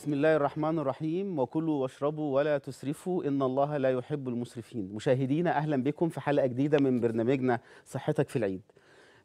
بسم الله الرحمن الرحيم وكلوا واشربوا ولا تسرفوا إن الله لا يحب المسرفين مشاهدينا أهلا بكم في حلقة جديدة من برنامجنا صحتك في العيد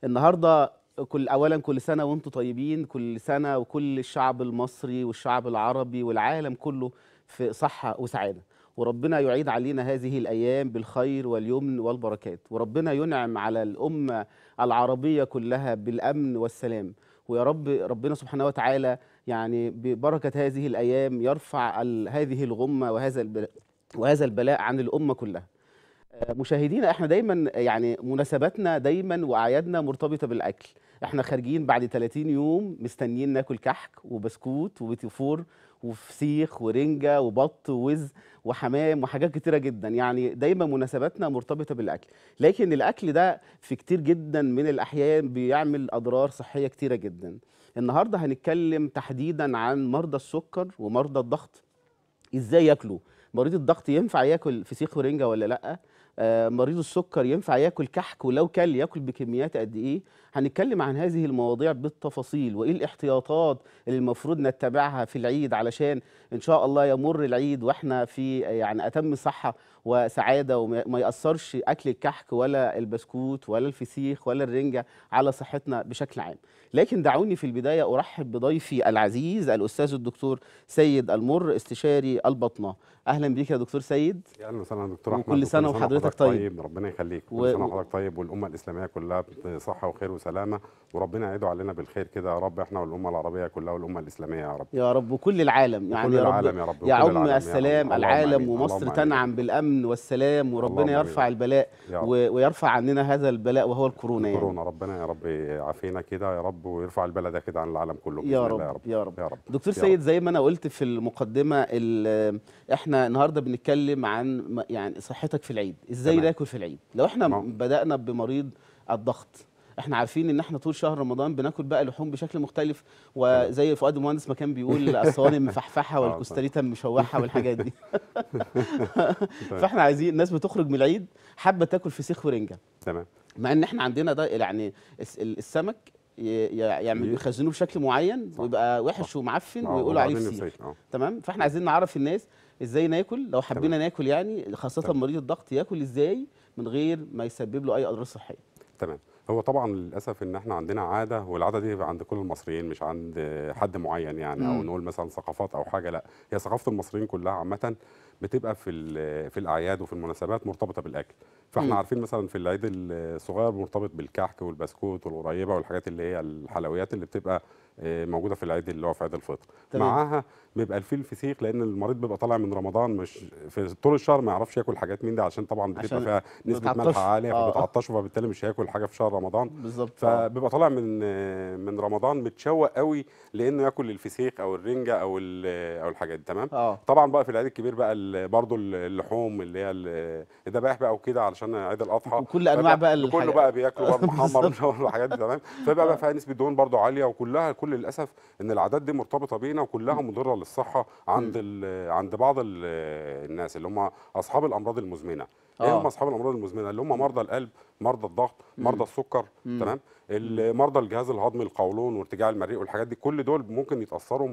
النهاردة كل أولا كل سنة وانتم طيبين كل سنة وكل الشعب المصري والشعب العربي والعالم كله في صحة وسعادة وربنا يعيد علينا هذه الأيام بالخير واليمن والبركات وربنا ينعم على الأمة العربية كلها بالأمن والسلام ويا رب ربنا سبحانه وتعالى يعني ببركة هذه الأيام يرفع هذه الغمة وهذا البلاء وهذا البلاء عن الأمة كلها آه، مشاهدينا احنا دايما يعني مناسباتنا دايما واعيادنا مرتبطه بالاكل احنا خارجين بعد 30 يوم مستنيين ناكل كحك وبسكوت وبتيفور وفسيخ ورنجه وبط ووز وحمام وحاجات كتيره جدا يعني دايما مناسباتنا مرتبطه بالاكل لكن الاكل ده في كتير جدا من الاحيان بيعمل اضرار صحيه كتيره جدا النهارده هنتكلم تحديدا عن مرضى السكر ومرضى الضغط ازاي ياكلوا مريض الضغط ينفع ياكل فسيخ ورنجه ولا لا آه، مريض السكر ينفع ياكل كحك ولو كل ياكل بكميات قد ايه هنتكلم عن هذه المواضيع بالتفاصيل وايه الاحتياطات اللي المفروض نتبعها في العيد علشان ان شاء الله يمر العيد واحنا في يعني اتم صحه وسعاده وما ياثرش اكل الكحك ولا البسكوت ولا الفسيخ ولا الرنجه على صحتنا بشكل عام لكن دعوني في البدايه ارحب بضيفي العزيز الاستاذ الدكتور سيد المر استشاري البطنه اهلا بيك يا دكتور سيد اهلا وسهلا دكتور احمد كل سنه وحضرتك طيب. طيب ربنا يخليك كل سنه وحضرتك طيب والامه الاسلاميه كلها بصحه وخير وسعاده وسلامه وربنا يعيده علينا بالخير كده يا رب احنا والامه العربيه كلها والامه الاسلاميه يا رب يا رب وكل العالم يعني العالم يا رب يا رب يعم السلام يا العالم ومصر تنعم بالامن والسلام وربنا يرفع البلاء ويرفع عننا هذا البلاء وهو الكورونا يعني الكورونا ربنا يا رب يعافينا كده يا رب ويرفع البلاء ده كده عن العالم كله يا رب, يا رب يا رب يا رب دكتور يا سيد زي ما انا قلت في المقدمه احنا النهارده بنتكلم عن يعني صحتك في العيد ازاي ناكل في العيد لو احنا بدانا بمريض الضغط احنا عارفين ان احنا طول شهر رمضان بناكل بقى لحوم بشكل مختلف وزي فؤاد المهندس ما كان بيقول الصواني مفحفحه آه، والكستريته مشوحه والحاجات دي فاحنا عايزين الناس بتخرج من العيد حابه تاكل فسيخ ورنجه تمام مع ان احنا عندنا ده يعني السمك يعني يخزنوه بشكل معين ويبقى وحش ومعفن آه، ويقولوا عليه فسيخ آه. تمام فاحنا عايزين نعرف الناس ازاي ناكل لو حبينا ناكل يعني خاصه مريض الضغط ياكل ازاي من غير ما يسبب له اي اضرار صحيه تمام هو طبعا للاسف ان احنا عندنا عاده والعاده دي عند كل المصريين مش عند حد معين يعني او نقول مثلا ثقافات او حاجه لا هي ثقافه المصريين كلها عامه بتبقى في في الاعياد وفي المناسبات مرتبطه بالاكل فاحنا مم. عارفين مثلا في العيد الصغير مرتبط بالكحك والبسكوت والقريبه والحاجات اللي هي الحلويات اللي بتبقى آه، موجوده في العيد اللي هو في عيد الفطر تمام. معاها بيبقى الفيل الفسيخ لان المريض بيبقى طالع من رمضان مش في طول الشهر ما يعرفش ياكل حاجات من دي عشان طبعا بتبقى فيها نسبه ملح عاليه آه. فبتعطشه فبالتالي مش هياكل حاجه في شهر رمضان بالظبط آه. فبيبقى طالع من من رمضان متشوق قوي لانه ياكل الفسيخ او الرنجه او او الحاجات دي تمام أوه. طبعا بقى في العيد الكبير بقى برضه اللحوم اللي هي الذبائح بقى وكده علشان عيد الاضحى وكل انواع بقى كله بقى بياكلوا برضه محمر والحاجات دي تمام فبقى بقى آه. فيها نسبه دهون برضه عاليه وكلها كل للاسف ان العادات دي مرتبطه بينا وكلها مضره للصحه عند عند بعض الناس اللي هم اصحاب الامراض المزمنه ايه آه. هم اصحاب الامراض المزمنه اللي هم مرضى القلب مرضى الضغط مرضى السكر تمام مرضى الجهاز الهضمي القولون وارتجاع المريء والحاجات دي كل دول ممكن يتاثروا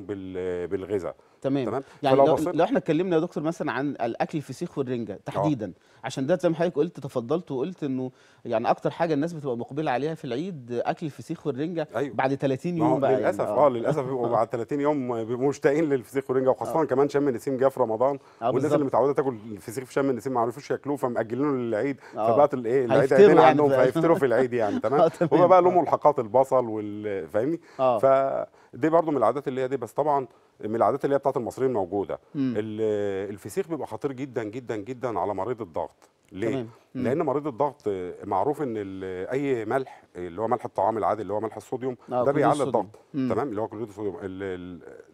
بالغذاء تمام, تمام؟ يعني لو, لو احنا اتكلمنا يا دكتور مثلا عن الاكل الفسيخ والرنجه آه. تحديدا أوه. عشان ده زي ما حضرتك قلت تفضلت وقلت انه يعني اكتر حاجه الناس بتبقى مقبله عليها في العيد اكل الفسيخ والرنجه أيوه. بعد 30 يوم بقى يعني. للاسف يعني اه للاسف بيبقوا آه. بعد 30 يوم مشتاقين للفسيخ والرنجه وخاصه أوه. كمان شم النسيم جه في رمضان والناس اللي متعوده تاكل الفسيخ في شم النسيم ما عرفوش ياكلوه فمأجلينه للعيد فبقت الايه العيد غنى عنهم فيفطروا في العيد يعني تمام وده آه، بقى لهم آه. ملحقات البصل وال فاهمني آه. فدي برضو من العادات اللي هي دي بس طبعا من العادات اللي هي بتاعت المصريين موجوده الفسيخ بيبقى خطير جدا جدا جدا على مريض الضغط ليه؟ لان مريض الضغط معروف ان اي ملح اللي هو ملح الطعام العادي اللي هو ملح الصوديوم ده بيعلي الضغط تمام اللي هو كلوريد الصوديوم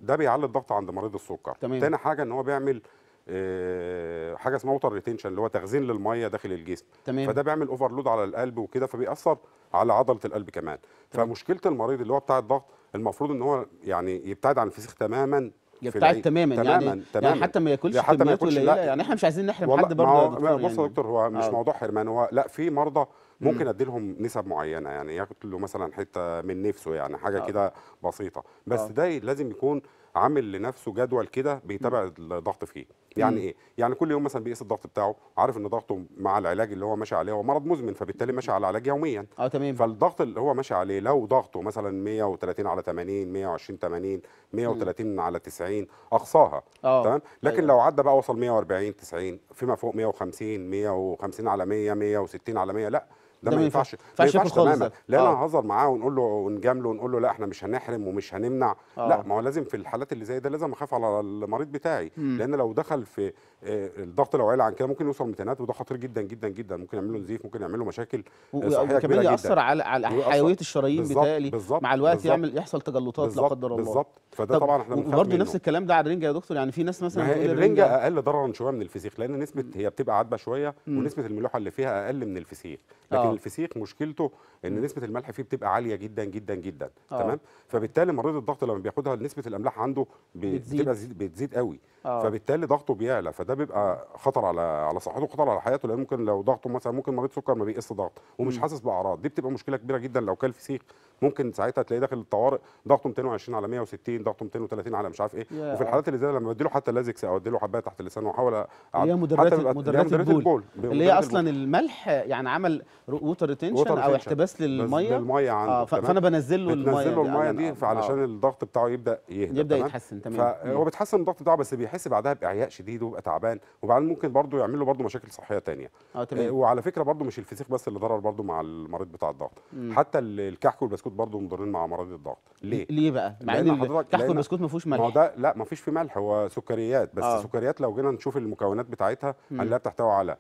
ده بيعلي الضغط عند مريض السكر تمام. تاني حاجه ان هو بيعمل آه، حاجه اسمها ووتر ريتنشن اللي هو تخزين للميه داخل الجسم تمام. فده بيعمل اوفرلود على القلب وكده فبيأثر على عضله القلب كمان تمام. فمشكله المريض اللي هو بتاع الضغط المفروض ان هو يعني يبتعد عن الفسيخ تماما يبتعد تماما, تماما يعني تماما يعني حتى ما ياكلش يعني حتى ما ياكلش لا يعني احنا مش عايزين نحرم حد برضه يا دكتور بص يا يعني. دكتور هو مش آه. موضوع حرمان هو لا في مرضى ممكن ادي لهم نسب معينه يعني ياكل له مثلا حته من نفسه يعني حاجه آه. كده بسيطه بس ده لازم يكون عامل لنفسه جدول كده بيتابع الضغط فيه يعني ايه يعني كل يوم مثلا بيقيس الضغط بتاعه عارف ان ضغطه مع العلاج اللي هو ماشي عليه هو مرض مزمن فبالتالي ماشي على علاج يوميا اه تمام فالضغط اللي هو ماشي عليه لو ضغطه مثلا 130 على 80 120 80 130 مم. على 90 اقصاها آه، تمام لكن أيوة. لو عدى بقى وصل 140 90 فيما فوق 150 150 على 100 160 على 100 لا ده, ما ينفعش ما ينفعش تماما لا آه. نهزر معاه ونقول له ونجامله ونقول له لا احنا مش هنحرم ومش هنمنع آه. لا ما هو لازم في الحالات اللي زي ده لازم اخاف على المريض بتاعي مم. لان لو دخل في آه، الضغط لو عالي عن كده ممكن يوصل ميتينات وده خطير جدا جدا جدا ممكن يعمل له نزيف ممكن يعمل له مشاكل آه، وكمان ياثر على على حيويه الشرايين بتاعي مع الوقت بالزبط يعمل يحصل تجلطات لا قدر الله بالظبط فده طبعا احنا وبرضه نفس الكلام ده على الرنجه يا دكتور يعني في ناس مثلا الرنجه اقل ضررا شويه من الفسيخ لان نسبه هي بتبقى عاتبه شويه ونسبه الملوحه اللي فيها اقل من الفسيخ لكن آه. آه. الفسيخ مشكلته ان نسبه الملح فيه بتبقى عاليه جدا جدا جدا أوه. تمام فبالتالي مريض الضغط لما بياخدها نسبه الاملاح عنده بتبقى بتزيد قوي أوه. فبالتالي ضغطه بيعلى فده بيبقى خطر على على صحته وخطر على حياته لان ممكن لو ضغطه مثلا ممكن مريض سكر ما بيقص ضغط ومش حاسس باعراض دي بتبقى مشكله كبيره جدا لو في سيخ ممكن ساعتها تلاقيه داخل الطوارئ ضغطه 220 على 160 ضغطه 230 على مش عارف ايه yeah. وفي الحالات اللي زي لما له حتى لازكس او ادي له حبايه تحت اللسان واحاول اللي هي مدرات مدرات البول, البول. اللي هي اصلا البول. الملح يعني عمل ووتر ريتنشن او احتباس بس للميه بس للميه عنده آه فانا بنزل له الميه بنزل له يعني، الميه دي, دي آه، علشان آه. الضغط بتاعه يبدا يهدى يبدا تمام؟ يتحسن تمام فهو بيتحسن الضغط بتاعه بس بيحس بعدها باعياء شديد وبيبقى تعبان وبعدين ممكن برضه يعمل له برضه مشاكل صحيه ثانيه اه تمام آه وعلى فكره برضه مش الفسيخ بس اللي ضرر برضه مع المريض بتاع الضغط حتى الكحك والبسكوت برضه مضرين مع مريض الضغط ليه ليه بقى مع ان الكحك والبسكوت ما فيهوش ملح هو ده لا ما فيش فيه ملح هو سكريات بس آه. سكريات لو جينا نشوف المكونات بتاعتها هنلاقيها بتحتوي على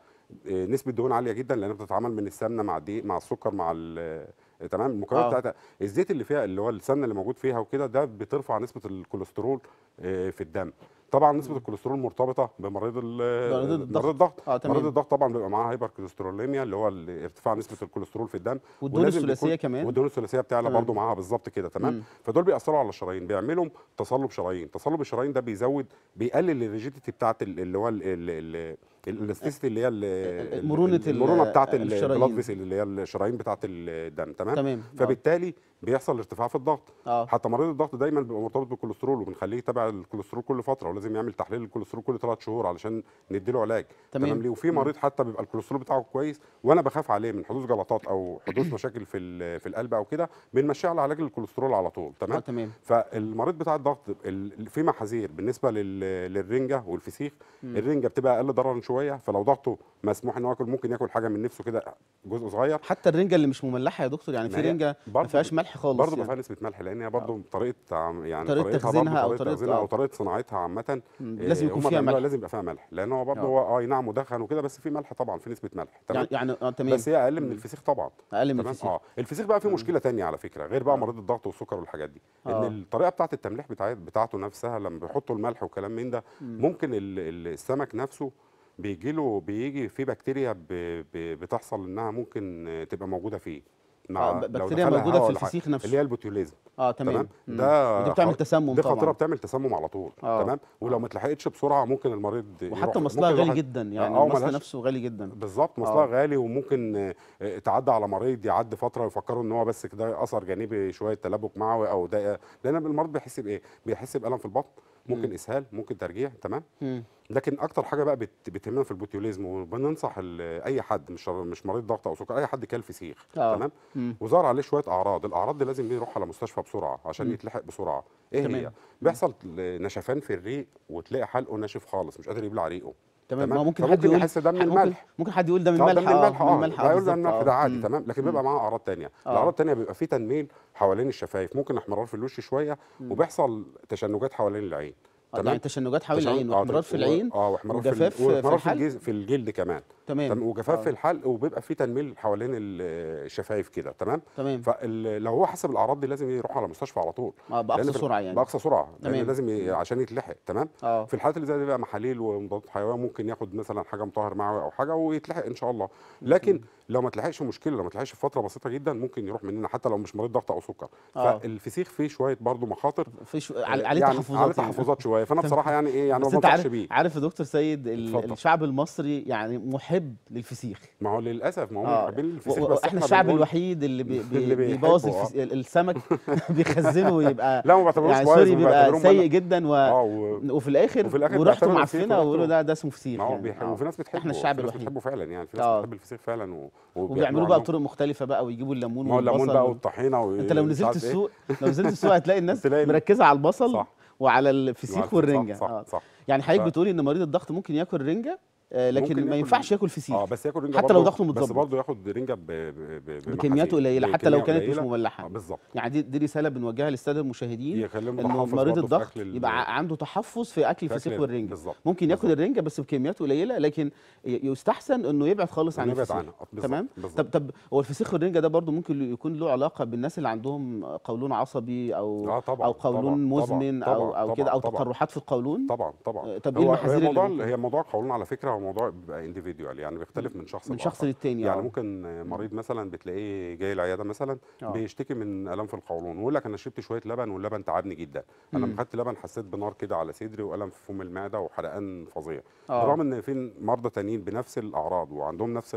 آه، نسبه دهون عاليه جدا لانها بتتعامل من السمنه مع دي مع السكر مع آه، تمام المكونات آه. بتاعتها الزيت اللي فيها اللي هو السمنه اللي موجود فيها وكده ده بترفع نسبه الكوليسترول في الدم طبعا نسبه الكوليسترول مرتبطه بمريض مريض الضغط آه مريض الضغط طبعا بيبقى معاه هايبر كوليستروليميا اللي هو ارتفاع نسبه الكوليسترول في الدم والدهون الثلاثيه كمان والدهون الثلاثيه بتعلى برضه معاها بالظبط كده تمام مم. فدول بيأثروا على الشرايين بيعملوا تصلب شرايين تصلب الشرايين ده بيزود بيقلل الريجيديتي بتاعه اللي هو اللي اللي الالاستيسيتي اللي هي مرونه المرونه بتاعه البلاد اللي هي الشرايين بتاعه الدم تمام, تمام. فبالتالي بيحصل ارتفاع في الضغط أوه. حتى مريض الضغط دايما بيبقى مرتبط بالكوليسترول وبنخليه يتابع الكوليسترول كل فتره ولازم يعمل تحليل الكوليسترول كل ثلاث شهور علشان نديله علاج تمام, تمام ليه وفي مريض حتى بيبقى الكوليسترول بتاعه كويس وانا بخاف عليه من حدوث جلطات او حدوث مشاكل في في القلب او كده بنمشيه على علاج الكوليسترول على طول تمام آه، تمام فالمريض بتاع الضغط في محاذير بالنسبه للرنجه والفسيخ الرنجه بتبقى اقل ضررا شويه شويه فلو ضغطه مسموح ان هو ياكل ممكن ياكل حاجه من نفسه كده جزء صغير حتى الرنجه اللي مش مملحه يا دكتور يعني في رنجه ما فيهاش ملح خالص برضه يعني. فيها نسبه ملح لان هي برضه آه. طريقه يعني طريقه تخزينها او طريقه او طريقه صناعتها عامه آه، لازم يكون فيها ملح لازم يبقى فيها ملح لان هو برضه آه. هو اي نعم مدخن وكده بس في ملح طبعا في نسبه ملح تمام يعني, يعني، اه تمام بس هي اقل من الفسيخ طبعا اقل من الفسيخ اه الفسيخ بقى فيه مشكله ثانيه على فكره غير بقى مريض الضغط والسكر والحاجات دي ان الطريقه بتاعه التمليح بتاعته نفسها لما بيحطوا الملح وكلام من ده ممكن السمك نفسه بيجي له بيجي في بكتيريا بتحصل انها ممكن تبقى موجوده فيه مع آه بكتيريا موجوده في الفسيخ نفسه اللي هي البوتيوليزم اه تمام, تمام؟ ده دي بتعمل تسمم دي خطيره بتعمل تسمم على طول آه. تمام ولو آه. ما اتلحقتش بسرعه ممكن المريض وحتى مصلها غالي جدا يعني آه, آه، المصل نفسه غالي جدا بالظبط مصلها آه. غالي وممكن آه، تعدى على مريض يعدي فتره ويفكروا ان هو بس كده اثر جانبي شويه تلبك معوي او ده لان المريض بيحس بايه؟ بيحس بالم في البطن ممكن م. اسهال ممكن ترجيع تمام م. لكن اكتر حاجه بقى بتهمنا في البوتيوليزم وبننصح اي حد مش مش مريض ضغط او سكر اي حد كلف أوه. تمام وظهر عليه شويه اعراض الاعراض دي لازم يروح على مستشفى بسرعه عشان م. يتلحق بسرعه ايه تمام. هي بيحصل نشفان في الريق وتلاقي حلقه ناشف خالص مش قادر يبلع ريقه تمام, ما ممكن حد يقول ده من الملح ممكن حد يقول ده من الملح اه, آه، من الملح اه يقول ده من الملح ده آه. عادي تمام لكن بيبقى معاه اعراض ثانيه آه. الاعراض الثانيه بيبقى فيه تنميل حوالين الشفايف ممكن احمرار في الوش شويه وبيحصل تشنجات حوالين العين يعني تمام يعني تشنجات حوالين العين واحمرار في العين اه واحمرار في الجلد كمان تمام, تمام وجفاف في آه. الحلق وبيبقى في تنميل حوالين الشفايف كده تمام تمام فلو هو حسب الاعراض دي لازم يروح على المستشفى على طول آه، باقصى سرعه يعني باقصى سرعه تمام لازم ي... عشان يتلحق تمام آه. في الحالات اللي زي دي بقى محاليل ومضادات حيويه ممكن ياخد مثلا حاجه مطهر معوي او حاجه ويتلحق ان شاء الله لكن لو ما تلحقش مشكله لو ما تلحقش في فتره بسيطه جدا ممكن يروح مننا حتى لو مش مريض ضغط او سكر آه. فالفسيخ فيه شويه برضه مخاطر في شو... عليه يعني تحفظات عليه يعني. تحفظات شويه فانا بصراحه يعني ايه يعني ما بنصحش بيه عارف يا دكتور سيد الشعب المصري يعني محب بيحب للفسيخ ما هو للاسف ما هو آه. محبين للفسيخ بس احنا الشعب الوحيد اللي, بي اللي بيبوظ آه. الفس... السمك بيخزنه ويبقى لا ما بعتبروش يعني سوري بيبقى سيء جدا و... آه، و... وفي الاخر وفي الاخر وريحته معفنه ويقولوا ده ده اسمه فسيخ يعني. بيح... آه. وفي ناس بتحبه احنا الشعب الوحيد بتحبه فعلا يعني في ناس بتحب الفسيخ فعلا وبيعملوا بقى طرق مختلفه بقى ويجيبوا الليمون والبصل الليمون بقى والطحينه انت لو نزلت السوق إيه. لو نزلت السوق هتلاقي الناس مركزه على البصل وعلى الفسيخ والرنجه صح صح يعني حضرتك بتقولي ان مريض الضغط ممكن ياكل رنجه آه، لكن ما ينفعش ياكل فسيخ اه بس ياكل رنجه حتى لو ضغطه متظبط بس برضه ياخد رنجه بكميات قليله حتى لو كانت مش مملحه آه، بالظبط يعني دي, دي رساله بنوجهها للساده المشاهدين انه مريض الضغط يبقى عنده تحفظ في اكل الفسيخ والرنجه بالزبط. ممكن ياكل الرنجه بس بكميات قليله لكن يستحسن انه يبعد خالص عن الفسيخ تمام طب طب هو الفسيخ والرنجه ده برضه ممكن يكون له علاقه بالناس اللي عندهم قولون عصبي او آه طبعًا او قولون مزمن او او كده او تقرحات في القولون طبعا طبعا طب ايه المحاذير هي موضوع القولون على فكره الموضوع بيبقى انديفيديوال يعني بيختلف من شخص من شخص للتاني يعني أوه. ممكن مريض مثلا بتلاقيه جاي العياده مثلا أوه. بيشتكي من الام في القولون ويقول لك انا شربت شويه لبن واللبن تعبني جدا انا لما خدت لبن حسيت بنار كده على صدري والم في فم المعده وحرقان فظيع آه. رغم ان في مرضى تانيين بنفس الاعراض وعندهم نفس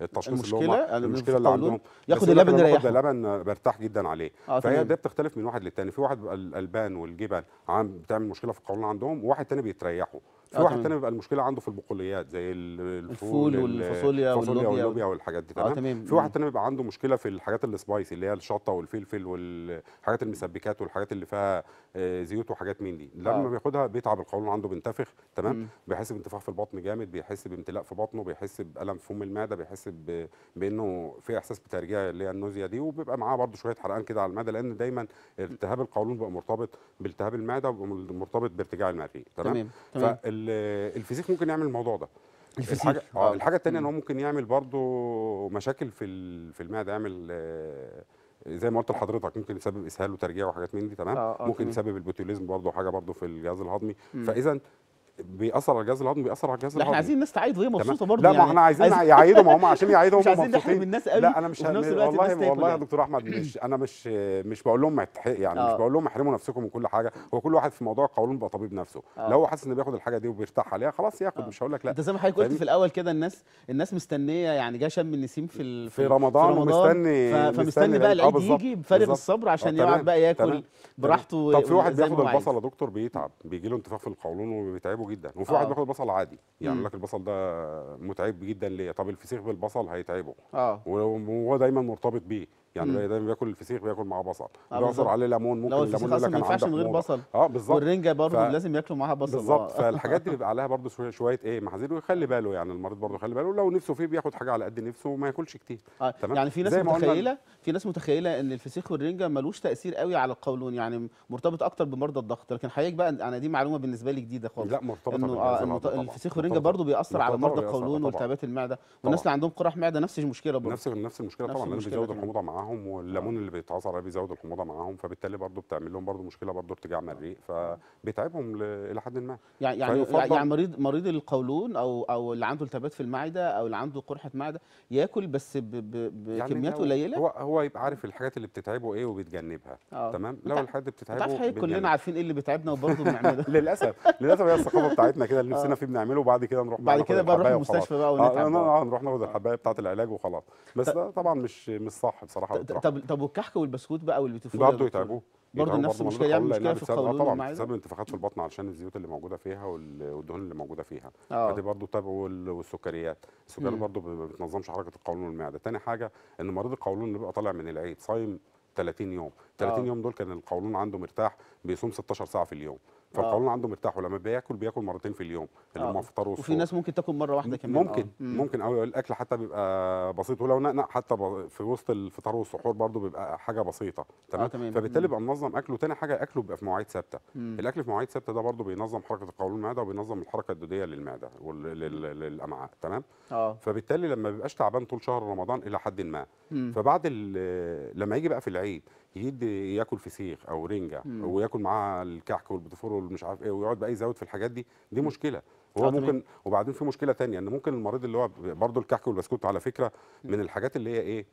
التشخيص المشكلة اللي هم المشكله اللي عندهم ياخد اللبن ده ياخد اللبن برتاح جدا عليه آه فهي ده بتختلف من واحد للتاني في واحد الالبان والجبن عم بتعمل مشكله في القولون عندهم وواحد تاني بيتريحوا في آه، واحد تاني بيبقى المشكله عنده في البقوليات زي الفول, الفول والفاصوليا واللوبيا والحاجات دي آه، تمام, في واحد تاني بيبقى عنده مشكله في الحاجات السبايسي اللي هي الشطه والفلفل والحاجات المسبكات والحاجات اللي فيها آه، زيوت وحاجات من دي لما بياخدها بيتعب القولون عنده بينتفخ تمام بيحس بانتفاخ في البطن جامد بيحس بامتلاء في بطنه بيحس بألم في فم المعده بيحس بانه في احساس بترجيع اللي هي النوزيا دي وبيبقى معاه برده شويه حرقان كده على المعده لان دايما التهاب القولون بيبقى مرتبط بالتهاب المعده ومرتبط بارتجاع المريء تمام, تمام. الفيزيك ممكن يعمل الموضوع ده الفيزيك الحاجه اه, آه. الحاجه الثانيه ان هو ممكن يعمل برضو مشاكل في في المعده يعمل آه، زي ما قلت لحضرتك ممكن يسبب اسهال وترجيع وحاجات من دي تمام آه آه ممكن يسبب البوتوليزم برضو حاجه برضو في الجهاز الهضمي فاذا بيأثر على الجهاز الهضمي بيأثر على الجهاز الهضمي احنا عايزين الناس تعيد وهي مبسوطه برضه لا يعني ما احنا عايزين عايز... يعيدوا ما هم عشان يعيدوا مش عايزين نحرم الناس قوي لا انا مش هم... والله والله يا دكتور احمد مش انا مش مش بقول لهم يعني أوه. مش آه. بقول لهم احرموا نفسكم من كل حاجه هو كل واحد في موضوع القولون بقى طبيب نفسه أوه. لو هو حاسس انه بياخد الحاجه دي وبيرتاح عليها خلاص ياخد أوه. مش هقول لك لا انت زي ما حضرتك قلت في الاول كده الناس الناس مستنيه يعني جه شم النسيم في ال... في رمضان ومستني فمستني بقى العيد آه، يجي بفارغ الصبر عشان آه، يقعد بقى ياكل براحته طب في واحد بياخد البصله دكتور بيتعب بيجي له انتفاخ في القولون وبيتعبه جدا وفي واحد آه. بياخد بصل عادي يعني لك البصل ده متعب جدا ليه طب الفسيخ بالبصل هيتعبه اه وهو دايما مرتبط بيه يعني مم. دايما بياكل الفسيخ بياكل معاه بصل آه، بيعصر عليه ليمون ممكن الليمون اللي كان عنده من غير بصل اه بالظبط والرنجه برضه ف... لازم ياكلوا معاها بصل بالظبط آه. فالحاجات دي بيبقى عليها برضه شويه, شوية ايه محاذير ويخلي باله يعني المريض برضه يخلي باله لو نفسه فيه بياخد حاجه على قد نفسه وما ياكلش كتير آه. تمام يعني في ناس متخيله في ناس متخيله ان الفسيخ والرنجه ملوش تاثير قوي على القولون يعني مرتبط اكتر بمرضى الضغط لكن حقيقة بقى انا دي معلومه بالنسبه لي جديده خالص لا مرتبطه انه آه، الفسيخ والرنجه برضه بيأثر على مرضى القولون والتهابات المعده والناس اللي عندهم قرح معده نفس المشكله برضه نفس المشكله طبعا لان بيزود الحموضه معاها معاهم والليمون اللي بيتعصر عليه بيزود الحموضه معاهم فبالتالي برضه بتعمل لهم برضه مشكله برضه ارتجاع مريء فبيتعبهم الى حد ما يعني يعني يعني مريض مريض القولون او او اللي عنده التهابات في المعده او اللي عنده قرحه معده ياكل بس يعني بكميات قليله هو هو يبقى عارف الحاجات اللي بتتعبه ايه وبيتجنبها أوه. تمام لو الحد بتتعبه كلنا عارفين ايه اللي بيتعبنا وبرضه بنعمله للاسف للاسف هي الثقافه بتاعتنا كده اللي آه. نفسنا فيه بنعمله وبعد كده نروح بعد كده بقى نروح المستشفى بقى ونتعب آه، آه، نروح ناخد الحبايه بتاعه العلاج وخلاص بس ده طبعا مش مش صح بصراحه طب طب والكحك والبسكوت بقى والبتفول برضه يتعبوه برضه نفس المشكله يعمل مشكله يعني في القولون طبعا بسبب انتفاخات في البطن علشان الزيوت اللي موجوده فيها والدهون اللي موجوده فيها آه. فدي برضه طب والسكريات السكريات برضه ما بتنظمش حركه القولون والمعده تاني حاجه ان مريض القولون اللي بيبقى طالع من العيد صايم 30 يوم 30 أوه. يوم دول كان القولون عنده مرتاح بيصوم 16 ساعه في اليوم آه. فالقولون عنده مرتاح ولما بياكل بياكل مرتين في اليوم اللي هم آه. فطار وفطور وفي ناس ممكن تاكل مره واحده كمان ممكن أوه. ممكن قوي الاكل حتى بيبقى بسيط ولو نقنق حتى في وسط الفطار والسحور برضو بيبقى حاجه بسيطه آه، تمام, تمام. فبالتالي بقى منظم اكله تاني حاجه اكله بيبقى في مواعيد ثابته الاكل في مواعيد ثابته ده برضو بينظم حركه القولون المعده وبينظم الحركه الدوديه للمعده وللامعاء تمام أوه. فبالتالي لما بيبقاش تعبان طول شهر رمضان الى حد ما مم. فبعد لما يجي بقى في العيد يدي ياكل فسيخ او رنجه وياكل معاها الكحك والبوتفور والمش عارف ايه ويقعد بقى يزود في الحاجات دي دي مشكله هو آه، ممكن وبعدين في مشكله تانية ان ممكن المريض اللي هو برضه الكحك والبسكوت على فكره من الحاجات اللي هي ايه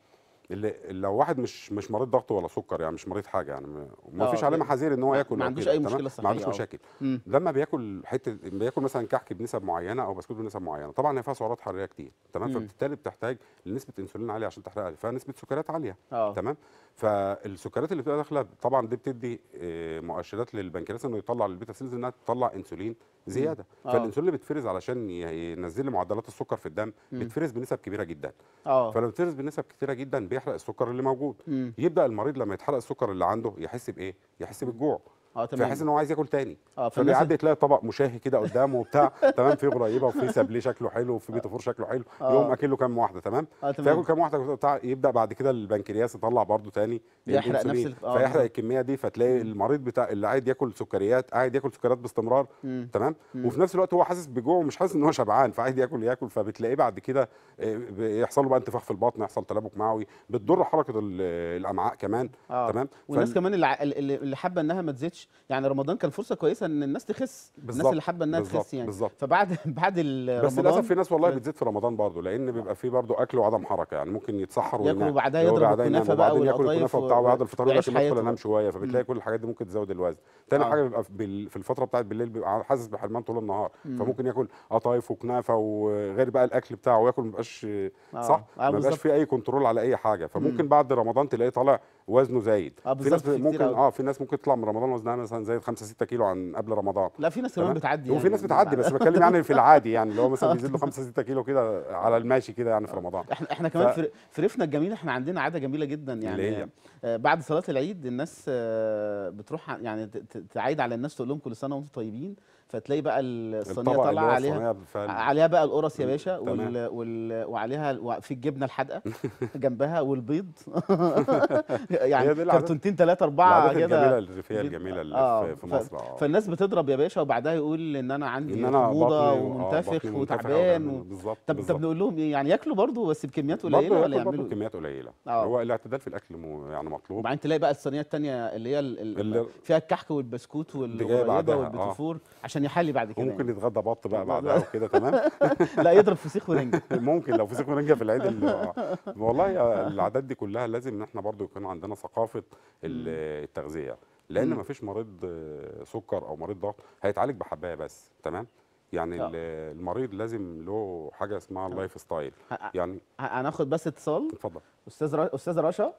اللي لو واحد مش مش مريض ضغط ولا سكر يعني مش مريض حاجه يعني ما آه، فيش عليه محاذير ان هو ياكل ما عندوش اي مشكله صحيه ما عندوش آه. مشاكل لما بياكل حته بياكل مثلا كحك بنسب معينه او بسكوت بنسب معينه طبعا هي فيها سعرات حراريه كتير تمام فبالتالي بتحتاج لنسبه انسولين عاليه عشان تحرقها فنسبه سكريات عاليه أوه. تمام فالسكريات اللي بتبقى داخله طبعا دي بتدي آه، مؤشرات للبنكرياس انه يطلع للبيتا سيلز انها تطلع انسولين زياده مم. فالانسولين اللي بيتفرز علشان ينزل لي معدلات السكر في الدم بيتفرز بنسب كبيره جدا أوه. فلو بيتفرز بنسب كبيره جدا يحرق السكر اللي موجود م. يبدا المريض لما يتحرق السكر اللي عنده يحس بايه يحس بالجوع اه تمام فيحس ان هو عايز ياكل تاني اه فبيعدي تلاقي طبق مشاهي كده قدامه وبتاع تمام فيه غريبه وفي سابليه شكله حلو وفي بيت فور شكله حلو آه. يقوم اكله كام واحده تمام آه تمام فياكل كام واحده بتاع يبدا بعد كده البنكرياس يطلع برده تاني يحرق نفس الف... آه. فيحرق الكميه دي فتلاقي المريض بتاع اللي قاعد ياكل سكريات قاعد ياكل سكريات باستمرار م. تمام م. وفي نفس الوقت هو حاسس بجوع ومش حاسس ان هو شبعان فعايز ياكل ياكل فبتلاقيه بعد كده آه، يحصل له بقى انتفاخ في البطن يحصل تلابك معوي بتضر حركه الامعاء كمان آه. تمام والناس كمان اللي حابه انها ما تزيدش ماتش يعني رمضان كان فرصه كويسه ان الناس تخس بالزبط. الناس اللي حابه انها تخس يعني بالزبط. فبعد بعد رمضان بس للاسف في ناس والله بتزيد في رمضان برضه لان بيبقى في برضه اكل وعدم حركه يعني ممكن يتسحر وياكل وبعدها يضرب الكنافه بقى ياكل الكنافه بتاعه بعد الفطار يقول لك انام شويه فبتلاقي كل الحاجات دي ممكن تزود الوزن تاني آه. حاجه بيبقى في الفتره بتاعت بالليل بيبقى حاسس بحرمان طول النهار فممكن ياكل قطايف وكنافه وغير بقى الاكل بتاعه وياكل مبقاش آه. صح آه، ما مبقاش في اي كنترول على اي حاجه فممكن بعد رمضان تلاقيه طالع وزنه زايد آه، في ناس ممكن اه في ناس ممكن تطلع من رمضان وزنها مثلا زي 5 6 كيلو عن قبل رمضان لا في ناس كمان بتعدي وفي يعني ناس بتعدي بس بتكلم يعني في العادي يعني اللي هو مثلا بيزيد له 5 6 كيلو كده على الماشي كده يعني في رمضان احنا احنا كمان ف... في رفنا الجميل احنا عندنا عاده جميله جدا يعني هي. آه، بعد صلاه العيد الناس آه، بتروح يعني تعيد على الناس تقول لهم كل سنه وانتم طيبين فتلاقي بقى الصينيه طالعه عليها عليها بقى القرص يا باشا وال وال وعليها في الجبنه الحادقه جنبها والبيض يعني كرتونتين ثلاثه اربعه كده الجميله الريفيه الجميله اللي آه في مصر آه. فالناس بتضرب يا باشا وبعدها يقول ان انا عندي إن آه، ومنتفخ آه وتعبان و... بالظبط طب طب نقول لهم ايه يعني ياكلوا برضه بس بكميات قليله ولا يعملوا بكميات إيه؟ قليله آه. هو الاعتدال في الاكل يعني مطلوب وبعدين تلاقي بقى الصينيه الثانيه اللي هي فيها الكحك والبسكوت والبيضه آه. والبتفور عشان عشان يحلي بعد كده ممكن يعني. يتغدى بط بقى بعدها وكده تمام لا يضرب فسيخ ورنجه ممكن لو فسيخ ورنجه في العيد والله العادات دي كلها لازم ان احنا برضو يكون عندنا ثقافه التغذيه لان ما فيش مريض سكر او مريض ضغط هيتعالج بحبايه بس تمام يعني أوه. المريض لازم له حاجه اسمها اللايف آه. ستايل يعني هناخد بس اتصال اتفضل استاذ را... استاذه رشا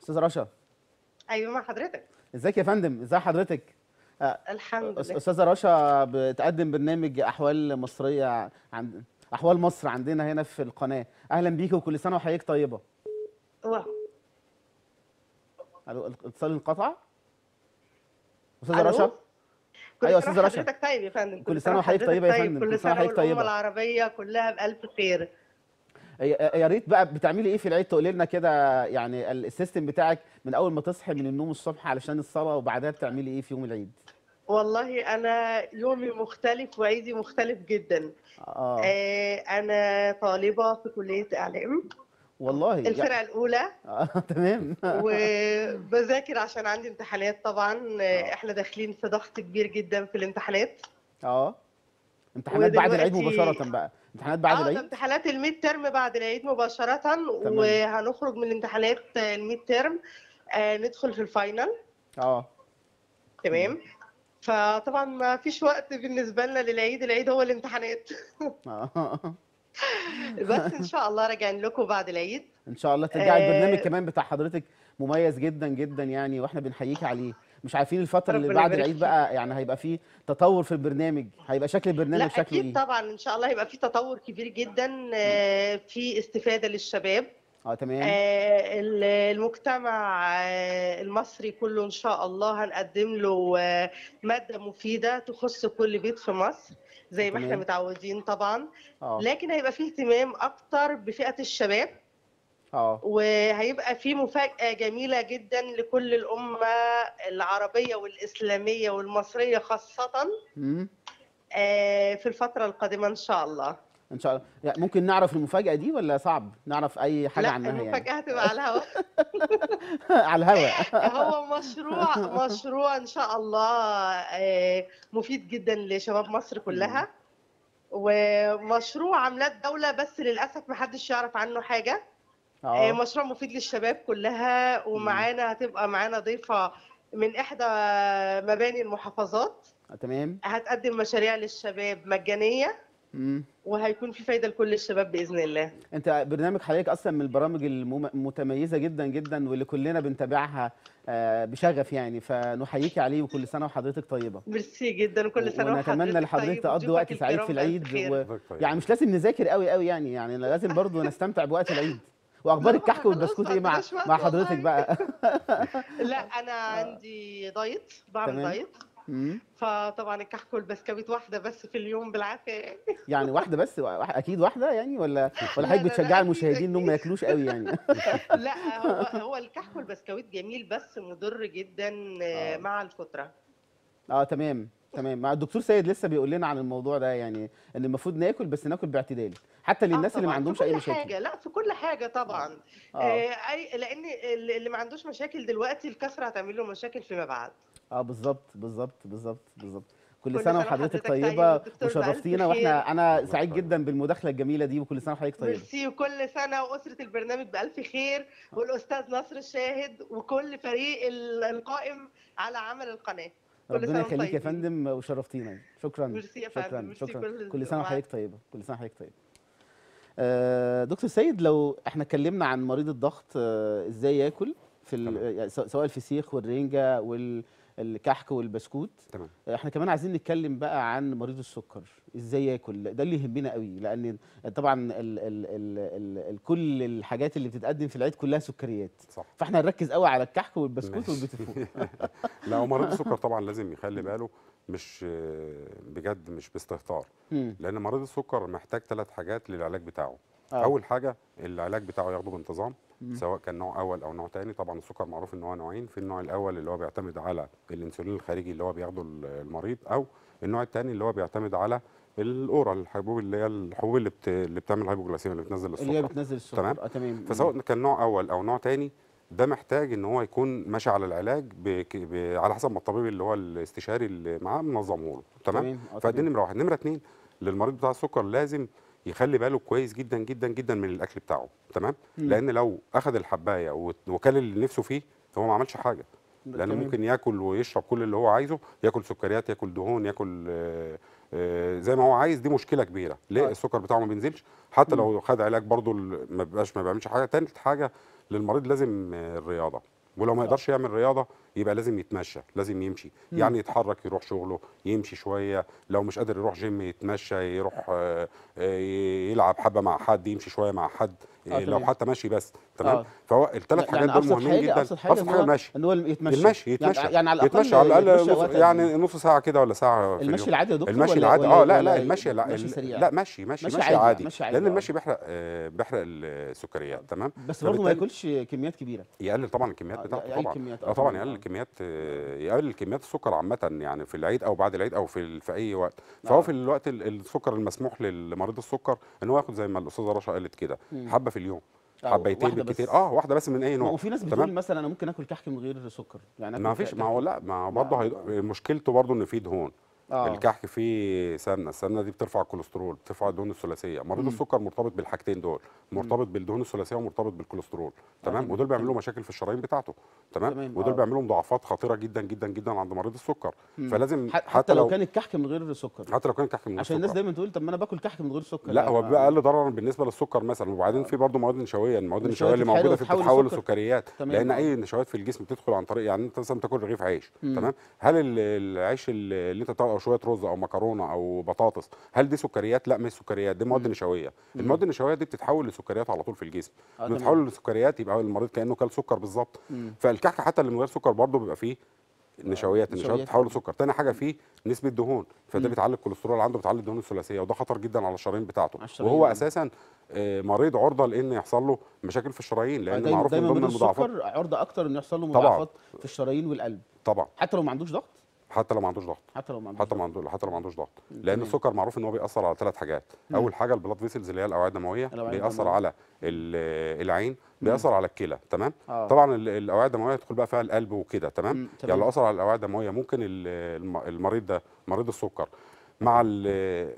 استاذه رشا ايوه مع حضرتك ازيك يا فندم ازي حضرتك آه، الحمد لله استاذه رشا بتقدم برنامج احوال مصريه عند احوال مصر عندنا هنا في القناه اهلا بيكي وكل سنه وحياتك طيبه الو الاتصال انقطع استاذه رشا ايوه استاذه رشا حضرتك طيب يا فندم كل سنه وحياتك طيبه يا فندم طيب. كل سنه وحياتك طيبه العربيه كلها بالف خير يا ريت بقى بتعملي ايه في العيد تقولي لنا كده يعني السيستم بتاعك من اول ما تصحي من النوم الصبح علشان الصلاه وبعدها بتعملي ايه في يوم العيد والله انا يومي مختلف وعيدي مختلف جدا آه. آه انا طالبه في كليه اعلام والله الفرقه يعني... الاولى آه، تمام وبذاكر عشان عندي امتحانات طبعا آه. احنا داخلين في ضغط كبير جدا في الامتحانات اه امتحانات بعد العيد مباشره بقى امتحانات بعد آه، العيد امتحانات الميد ترم بعد العيد مباشره تمام. وهنخرج من الامتحانات آه، الميد ترم آه ندخل في الفاينل اه تمام فطبعا ما فيش وقت بالنسبه لنا للعيد العيد هو الامتحانات آه. بس ان شاء الله راجعين لكم بعد العيد ان شاء الله ترجعي البرنامج آه. كمان بتاع حضرتك مميز جدا جدا يعني واحنا بنحييك عليه مش عارفين الفتره اللي بعد العيد بقى يعني هيبقى فيه تطور في البرنامج هيبقى شكل البرنامج شكله ايه؟ لا اكيد طبعا ان شاء الله هيبقى فيه تطور كبير جدا آه، في استفاده للشباب اه تمام آه المجتمع آه المصري كله ان شاء الله هنقدم له آه ماده مفيده تخص كل بيت في مصر زي ما احنا متعودين طبعا أوه. لكن هيبقى فيه اهتمام اكتر بفئه الشباب اه وهيبقى في مفاجاه جميله جدا لكل الامه العربيه والاسلاميه والمصريه خاصه آه في الفتره القادمه ان شاء الله ان شاء الله يعني ممكن نعرف المفاجاه دي ولا صعب نعرف اي حاجه لا عنها يعني المفاجاه هتبقى على الهواء على الهواء هو مشروع مشروع ان شاء الله آه، مفيد جدا لشباب مصر كلها ومشروع عاملاه الدوله بس للاسف ما حدش يعرف عنه حاجه أوه. آه. مشروع مفيد للشباب كلها ومعانا هتبقى معانا ضيفه من احدى مباني المحافظات تمام هتقدم مشاريع للشباب مجانيه وهيكون في فايده لكل الشباب باذن الله انت برنامج حضرتك اصلا من البرامج المتميزه جدا جدا واللي كلنا بنتابعها آه، بشغف يعني فنحييكي عليه وكل سنه وحضرتك طيبه ميرسي جدا وكل سنه وحضرتك طيبه ونتمنى لحضرتك تقضي وقت سعيد في العيد و... يعني مش لازم نذاكر قوي قوي يعني يعني لازم برضه نستمتع بوقت العيد واخبار الكحك والبسكوت ايه مع مع حضرتك بقى لا انا آه. عندي دايت بعمل دايت فطبعا الكحك والبسكويت واحده بس في اليوم بالعافيه يعني, يعني واحده بس اكيد واحده يعني ولا ولا حضرتك بتشجعي المشاهدين انهم ما ياكلوش قوي يعني لا هو هو الكحك والبسكويت جميل بس مضر جدا آه. مع الفطره اه تمام تمام مع الدكتور سيد لسه بيقول لنا عن الموضوع ده يعني ان المفروض ناكل بس ناكل باعتدال حتى آه، للناس آه اللي ما عندهمش اي مشاكل حاجة. لا في كل حاجه طبعا آه. آه. آه، لان اللي ما عندوش مشاكل دلوقتي الكسره هتعمل له مشاكل فيما بعد اه بالظبط بالظبط بالظبط بالظبط كل كل سنه سنه وحضرتك طيبه وشرفتينا خير واحنا انا سعيد جدا بالمداخله الجميله دي وكل سنه وحضرتك طيبه ميرسي وكل سنة وأسرة البرنامج بألف خير والأستاذ نصر الشاهد وكل فريق القائم على عمل القناة كل ربنا يخليك يا فندم وشرفتينا شكرا ميرسي يا فندم، شكرا ميرسي شكرا كل- كل سنه وحضرتك طيبه كل سنه وحضرتك طيبه آه، دكتور سيد لو احنا اتكلمنا عن مريض الضغط آه، ازاي ياكل في يعني سواء الفسيخ والرنجه والكحك والبسكوت تمام. احنا كمان عايزين نتكلم بقى عن مريض السكر ازاي ياكل ده اللي يهمنا قوي لان طبعا الـ الـ الـ الـ كل الحاجات اللي بتتقدم في العيد كلها سكريات صح. فاحنا نركز قوي على الكحك والبسكوت والبتفور لا ومريض السكر طبعا لازم يخلي باله مش بجد مش باستهتار لان مريض السكر محتاج ثلاث حاجات للعلاج بتاعه أوه. اول حاجه العلاج بتاعه ياخده بانتظام سواء كان نوع اول او نوع ثاني طبعا السكر معروف ان هو نوعين في النوع الاول اللي هو بيعتمد على الانسولين الخارجي اللي هو بياخده المريض او النوع الثاني اللي هو بيعتمد على الاورال الحبوب اللي هي الحبوب اللي, بت... اللي بتعمل هايبوجلاسيميا اللي بتنزل السكر اللي هي بتنزل السكر تمام, آه، تمام. فسواء كان نوع اول او نوع ثاني ده محتاج ان هو يكون ماشي على العلاج ب... ب... على حسب ما الطبيب اللي هو الاستشاري اللي معاه منظمه له تمام, تمام. آه، فدي نمره واحد نمره اثنين للمريض بتاع السكر لازم يخلي باله كويس جدا جدا جدا من الاكل بتاعه تمام مم. لان لو اخذ الحبايه وكل اللي نفسه فيه فهو ما عملش حاجه لانه ممكن ياكل ويشرب كل اللي هو عايزه ياكل سكريات ياكل دهون ياكل آآ آه، آآ آه، زي ما هو عايز دي مشكله كبيره ليه آه. السكر بتاعه ما بينزلش حتى مم. لو خد علاج برضه ما بيبقاش ما بيعملش حاجه تالت حاجه للمريض لازم آه، الرياضه ولو ما طيب. يقدرش يعمل رياضه يبقى لازم يتمشى لازم يمشي مم. يعني يتحرك يروح شغله يمشي شويه لو مش قادر يروح جيم يتمشى يروح آه، آه، يلعب حبه مع حد يمشي شويه مع حد آه, آه، لو حتى ماشي بس تمام آه. فهو الثلاث يعني حاجات دول مهمين جدا ابسط حاجه المشي ان هو يتمشى المشي يتمشى يعني, يعني على الاقل يتمشى على الاقل يعني إيه؟ نص ساعه كده ولا ساعه في المشي العادي يا دكتور المشي العادي اه لا لا المشي لا لا مشي مشي مشي عادي لان المشي بيحرق بيحرق السكريات تمام بس برضه ما ياكلش كميات كبيره يقلل طبعا الكميات بتاعته طبعا اه طبعا يقلل كميات آه، يقلل كميات السكر عامه يعني في العيد او بعد العيد او في في اي وقت فهو نعم. في الوقت السكر المسموح لمريض السكر ان هو ياخد زي ما الاستاذه رشا قالت كده حبه في اليوم حبيتين بالكتير اه واحده بس من اي نوع وفي ناس بتقول مثلا انا ممكن اكل كحك من غير سكر يعني ما فيش ما هو لا ما برضه هي... مشكلته برضه ان في دهون آه. الكحك فيه سمنه السمنه دي بترفع الكوليسترول بترفع الدهون الثلاثيه مريض السكر مرتبط بالحاجتين دول مرتبط بالدهون الثلاثيه ومرتبط بالكوليسترول تمام آه. ودول بيعملوا مشاكل في الشرايين بتاعته تمام, آه. ودول بيعملوا مضاعفات خطيره جدا جدا جدا عند مريض السكر مم. فلازم حتى, حتى لو, لو كان الكحك من غير سكر حتى لو كان الكحك من غير عشان الناس دايما تقول طب ما انا باكل كحك من غير سكر لا هو بيبقى اقل ضررا بالنسبه للسكر مثلا وبعدين في برضه مواد نشويه المواد النشويه اللي موجوده في بتتحول لسكريات لان اي نشويات في الجسم بتدخل عن طريق يعني انت مثلا تاكل رغيف عيش تمام هل العيش اللي انت او شويه رز او مكرونه او بطاطس هل دي سكريات لا مش سكريات دي مواد نشويه المواد النشويه دي بتتحول لسكريات على طول في الجسم آه، بتتحول لسكريات يبقى المريض كانه كل سكر بالظبط فالكحك حتى اللي من غير سكر برضه بيبقى فيه آه، النشويات النشويات بتتحول لسكر تاني حاجه فيه نسبه دهون فده بتعلي الكوليسترول عنده بتعلي الدهون الثلاثيه وده خطر جدا على الشرايين بتاعته وهو وهو آه. اساسا مريض عرضه لان يحصل له مشاكل في الشرايين لان معروف ان ضمن المضاعفات عرضه اكتر ان يحصل له مضاعفات في الشرايين والقلب طبعا حتى لو ما عندوش ضغط حتى لو ما عندوش ضغط حتى لو ما عندوش حتى ما عندوش لو ما عندوش ضغط لان السكر معروف ان هو بيأثر على ثلاث حاجات مم. اول حاجه البلاد فيسلز اللي هي الاوعيه الدمويه بيأثر على العين بيأثر على الكلى تمام آه. طبعا الاوعيه الدمويه تدخل بقى فيها القلب وكده تمام, تمام. يعني لو اثر على الاوعيه الدمويه ممكن المريض ده مريض السكر مع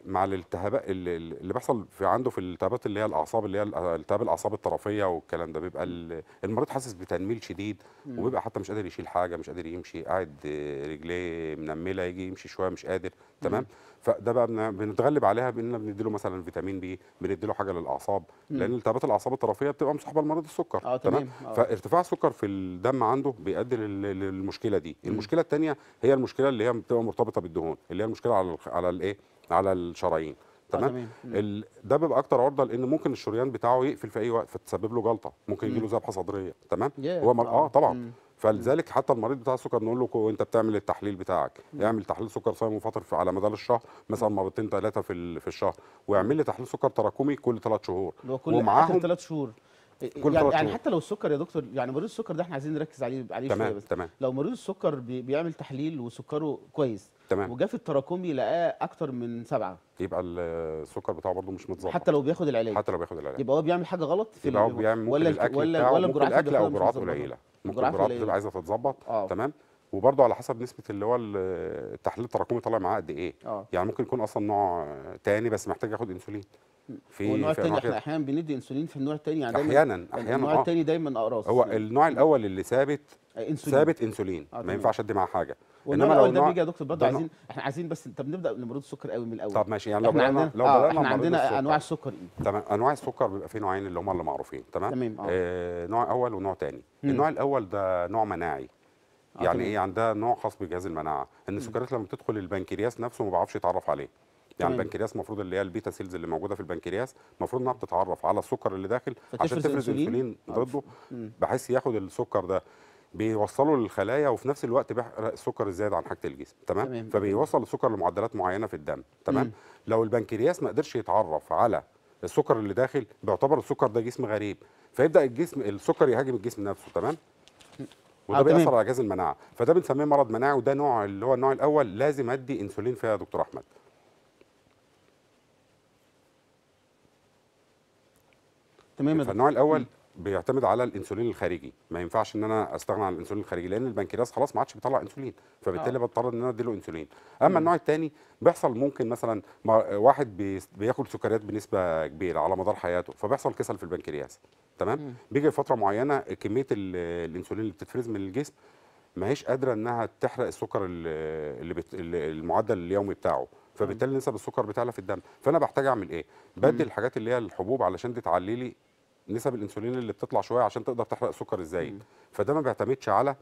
مع الالتهابات اللي بيحصل في عنده في الالتهابات اللي هي الاعصاب اللي هي التهاب الاعصاب الطرفيه والكلام ده بيبقى المريض حاسس بتنميل شديد وبيبقى حتى مش قادر يشيل حاجه مش قادر يمشي قاعد رجليه منمله يجي يمشي شويه مش قادر تمام فده بقى بنتغلب عليها باننا بنديله مثلا فيتامين بي بنديله حاجه للاعصاب مم. لان التهابات الاعصاب الطرفيه بتبقى مصاحبه لمرض السكر آه، تمام آه. فارتفاع السكر في الدم عنده بيؤدي للمشكله دي مم. المشكله الثانيه هي المشكله اللي هي بتبقى مرتبطه بالدهون اللي هي المشكله على على الايه على الشرايين آه، تمام ال... ده بيبقى اكتر عرضه لان ممكن الشريان بتاعه يقفل في اي وقت فتسبب له جلطه ممكن يجي له ذبحه صدريه تمام yeah. هو آه،, اه طبعا مم. فلذلك حتى المريض بتاع السكر نقول له انت بتعمل التحليل بتاعك اعمل تحليل سكر صايم وفطر على مدار الشهر مثلا مرتين ثلاثه في في الشهر واعمل لي تحليل سكر تراكمي كل ثلاث شهور ومعاهم ثلاث شهور كل يعني, يعني حتى لو السكر يا دكتور يعني مريض السكر ده احنا عايزين نركز عليه عليه تمام بس تمام لو مريض السكر بيعمل تحليل وسكره كويس تمام وجا في التراكمي لقاه اكتر من سبعه يبقى السكر بتاعه برضه مش متظبط حتى لو بياخد العلاج حتى لو بياخد العلاج يبقى هو بيعمل حاجه غلط في يبقى هو بيعمل ممكن ولا الاكل ولا ولا الجرعات الاكل او جرعات قليله ممكن الجرعات تبقى عايزه تتظبط آه. تمام وبرضه على حسب نسبه اللي هو التحليل التراكمي طالع معاه قد ايه أوه. يعني ممكن يكون اصلا نوع تاني بس محتاج ياخد انسولين في النوع الثاني احنا احيانا بندي انسولين في النوع الثاني يعني, يعني احيانا احيانا النوع آه. الثاني دايما اقراص هو النوع الاول اللي ثابت آه، انسولين ثابت انسولين آه ما ينفعش ادي معاه حاجه انما لو ده بيجي يا دكتور برضه عايزين احنا عايزين بس طب نبدا بمرض السكر قوي من الاول طب ماشي يعني لو احنا عندنا لو آه احنا عندنا انواع السكر ايه تمام انواع السكر بيبقى في نوعين اللي هم اللي معروفين تمام تمام آه. آه نوع اول ونوع ثاني النوع الاول ده نوع مناعي آه، يعني ايه عندها يعني نوع خاص بجهاز المناعه ان السكريات لما بتدخل البنكرياس نفسه ما بيعرفش يتعرف عليه يعني البنكرياس المفروض اللي هي البيتا سيلز اللي موجوده في البنكرياس المفروض انها بتتعرف على السكر اللي داخل عشان تفرز انسولين اه. ضده بحيث ياخد السكر ده بيوصله للخلايا وفي نفس الوقت بيحرق السكر الزايد عن حاجه الجسم تمام, تمام. فبيوصل السكر لمعدلات معينه في الدم تمام مم. لو البنكرياس ما قدرش يتعرف على السكر اللي داخل بيعتبر السكر ده جسم غريب فيبدا الجسم السكر يهاجم الجسم نفسه تمام وده آه، بيأثر على جهاز المناعه فده بنسميه مرض مناعي وده نوع اللي هو النوع الاول لازم ادي انسولين فيها يا دكتور احمد تمام فالنوع الاول بيعتمد على الانسولين الخارجي ما ينفعش ان انا استغنى عن الانسولين الخارجي لان البنكرياس خلاص ما عادش بيطلع انسولين فبالتالي آه. بضطر ان انا اديله انسولين اما النوع الثاني بيحصل ممكن مثلا واحد بياكل سكريات بنسبه كبيره على مدار حياته فبيحصل كسل في البنكرياس تمام مم. بيجي فتره معينه كميه الانسولين اللي بتتفرز من الجسم ما هيش قادره انها تحرق السكر اللي بت... المعدل اليومي بتاعه فبالتالي نسب السكر بتعلى في الدم فانا بحتاج اعمل ايه بدي الحاجات اللي هي الحبوب علشان دي تعلي لي نسب الانسولين اللي بتطلع شويه عشان تقدر تحرق السكر الزايد فده ما بيعتمدش على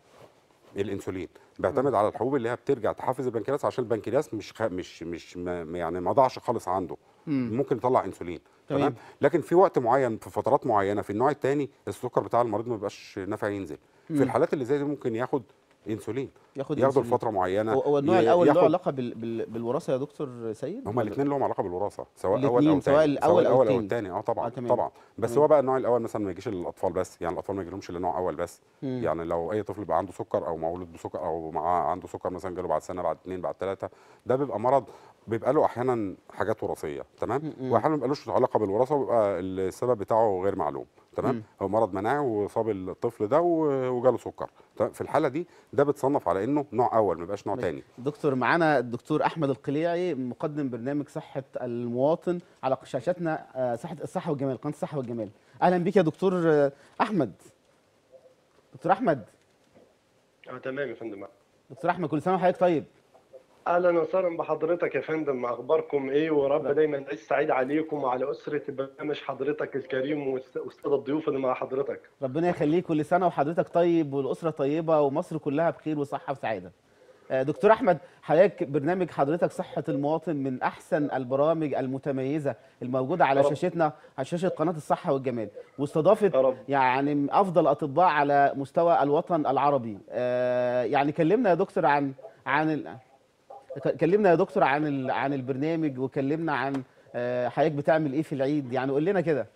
الانسولين بيعتمد على الحبوب اللي هي بترجع تحفز البنكرياس عشان البنكرياس مش خ... مش مش ما يعني ما ضاعش خالص عنده مم. ممكن يطلع انسولين تمام طيب. لكن في وقت معين في فترات معينه في النوع الثاني السكر بتاع المريض ما بيبقاش نافع ينزل مم. في الحالات اللي زي دي ممكن ياخد انسولين ياخد ياخده لفتره معينه هو النوع الاول له علاقه بال... بال... بالوراثه يا دكتور سيد هما الاثنين لهم علاقه بالوراثه سواء الاول او ثاني سواء الاول او الثاني, اه طبعا آه طبعا بس مم. هو بقى النوع الاول مثلا ما يجيش للاطفال بس يعني الاطفال ما يجيلهمش الا نوع اول بس مم. يعني لو اي طفل بقى عنده سكر او مولود بسكر او معاه عنده سكر مثلا جاله بعد سنه بعد اثنين بعد ثلاثه ده بيبقى مرض بيبقى له احيانا حاجات وراثيه تمام واحيانا ما بيبقالوش علاقه بالوراثه وبيبقى السبب بتاعه غير معلوم تمام هو مرض مناعي وصاب الطفل ده وجاله سكر طيب، في الحاله دي ده بتصنف على انه نوع اول ما بقاش نوع ثاني دكتور معانا الدكتور احمد القليعي مقدم برنامج صحه المواطن على شاشتنا آه، صحه الصحه والجمال قناه الصحه والجمال اهلا بيك يا دكتور آه، احمد دكتور احمد اه تمام يا فندم دكتور احمد كل سنه وحضرتك طيب اهلا وسهلا بحضرتك يا فندم اخباركم ايه ورب دايما عيد سعيد عليكم وعلى اسره برنامج حضرتك الكريم واستاذ الضيوف اللي مع حضرتك ربنا يخليك كل سنه وحضرتك طيب والاسره طيبه ومصر كلها بخير وصحه وسعاده آه، دكتور احمد حضرتك برنامج حضرتك صحه المواطن من احسن البرامج المتميزه الموجوده على رب. شاشتنا على شاشه قناه الصحه والجمال واستضافت يعني افضل اطباء على مستوى الوطن العربي آه، يعني كلمنا يا دكتور عن عن كلمنا يا دكتور عن عن البرنامج وكلمنا عن آه، حضرتك بتعمل ايه في العيد يعني قول لنا كده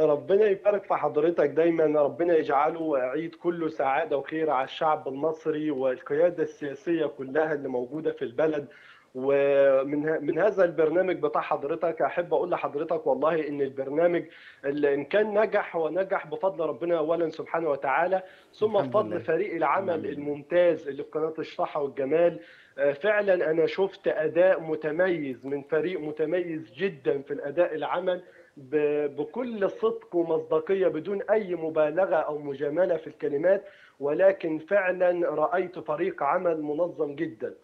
ربنا يبارك في حضرتك دايما ربنا يجعله عيد كله سعاده وخير على الشعب المصري والقياده السياسيه كلها اللي موجوده في البلد ومن من هذا البرنامج بتاع حضرتك احب اقول لحضرتك والله ان البرنامج اللي ان كان نجح ونجح بفضل ربنا اولا سبحانه وتعالى ثم بفضل فريق العمل الممتاز اللي في قناه الصحه والجمال آه، فعلا انا شفت اداء متميز من فريق متميز جدا في الاداء العمل بكل صدق ومصداقيه بدون اي مبالغه او مجامله في الكلمات ولكن فعلا رايت فريق عمل منظم جدا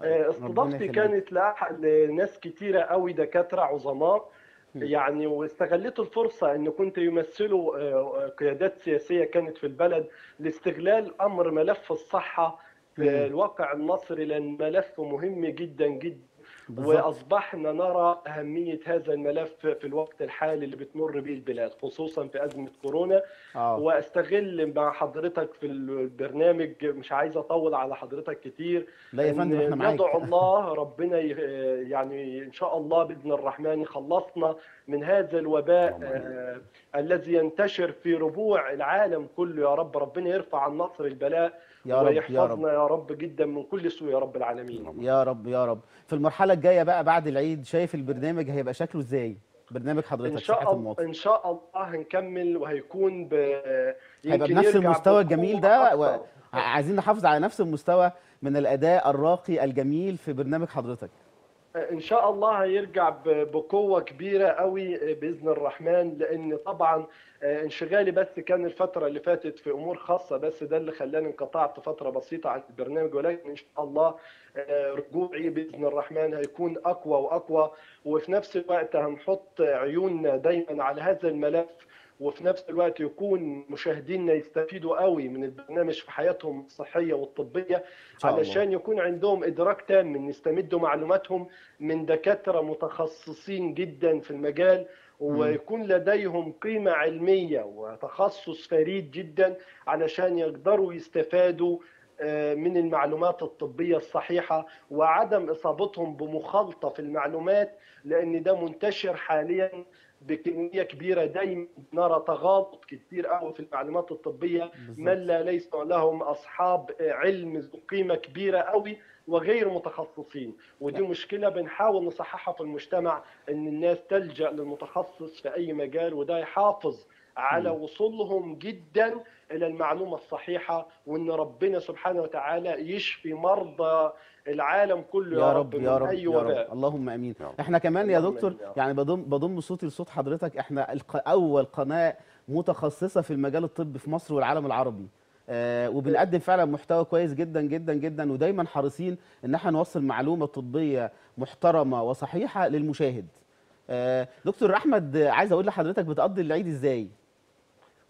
آه، طيب، استضافتي كانت لناس كتيره قوي دكاتره عظماء يعني واستغلت الفرصة أن كنت يمثلوا آه، قيادات سياسية كانت في البلد لاستغلال أمر ملف الصحة في الواقع المصري لان ملفه مهم جدا جدا بالزبط. واصبحنا نرى اهميه هذا الملف في الوقت الحالي اللي بتمر به البلاد خصوصا في ازمه كورونا آه. واستغل مع حضرتك في البرنامج مش عايز اطول على حضرتك كتير لا يا فندم احنا معاك ندعو الله ربنا يعني ان شاء الله باذن الرحمن يخلصنا من هذا الوباء آه الذي ينتشر في ربوع العالم كله يا رب ربنا يرفع عن نصر البلاء يا رب يا رب. يا رب جدا من كل سوء يا رب العالمين يا رب يا رب في المرحله الجايه بقى بعد العيد شايف البرنامج هيبقى شكله ازاي برنامج حضرتك ان شاء الله ان شاء الله هنكمل وهيكون ب هيبقى بنفس المستوى الجميل ده و... عايزين نحافظ على نفس المستوى من الاداء الراقي الجميل في برنامج حضرتك ان شاء الله هيرجع بقوه كبيره قوي باذن الرحمن لان طبعا آه، انشغالي بس كان الفتره اللي فاتت في امور خاصه بس ده اللي خلاني انقطعت فتره بسيطه عن البرنامج ولكن ان شاء الله آه، رجوعي باذن الرحمن هيكون اقوى واقوى وفي نفس الوقت هنحط عيوننا دايما على هذا الملف وفي نفس الوقت يكون مشاهدينا يستفيدوا قوي من البرنامج في حياتهم الصحيه والطبيه علشان يكون عندهم ادراك تام ان يستمدوا معلوماتهم من دكاتره متخصصين جدا في المجال ويكون لديهم قيمة علمية وتخصص فريد جدا علشان يقدروا يستفادوا آه، من المعلومات الطبية الصحيحة وعدم إصابتهم بمخالطة في المعلومات لأن ده منتشر حاليا بكميه كبيره دائما نرى تغالط كثير قوي في المعلومات الطبيه من لا ليس لهم اصحاب علم ذو قيمه كبيره قوي وغير متخصصين ودي لا. نعم. مشكله بنحاول نصححها في المجتمع ان الناس تلجا للمتخصص في اي مجال وده يحافظ على وصولهم جدا الى المعلومه الصحيحه وان ربنا سبحانه وتعالى يشفي مرضى العالم كله يا, يا رب, رب يا رب أي وباء. يا رب اللهم امين يا رب. احنا كمان يا دكتور يعني بضم بضم صوتي لصوت حضرتك احنا اول قناه متخصصه في المجال الطبي في مصر والعالم العربي آه وبنقدم فعلا محتوى كويس جدا جدا جدا ودايما حريصين ان احنا نوصل معلومه طبيه محترمه وصحيحه للمشاهد آه دكتور احمد عايز اقول لحضرتك بتقضي العيد ازاي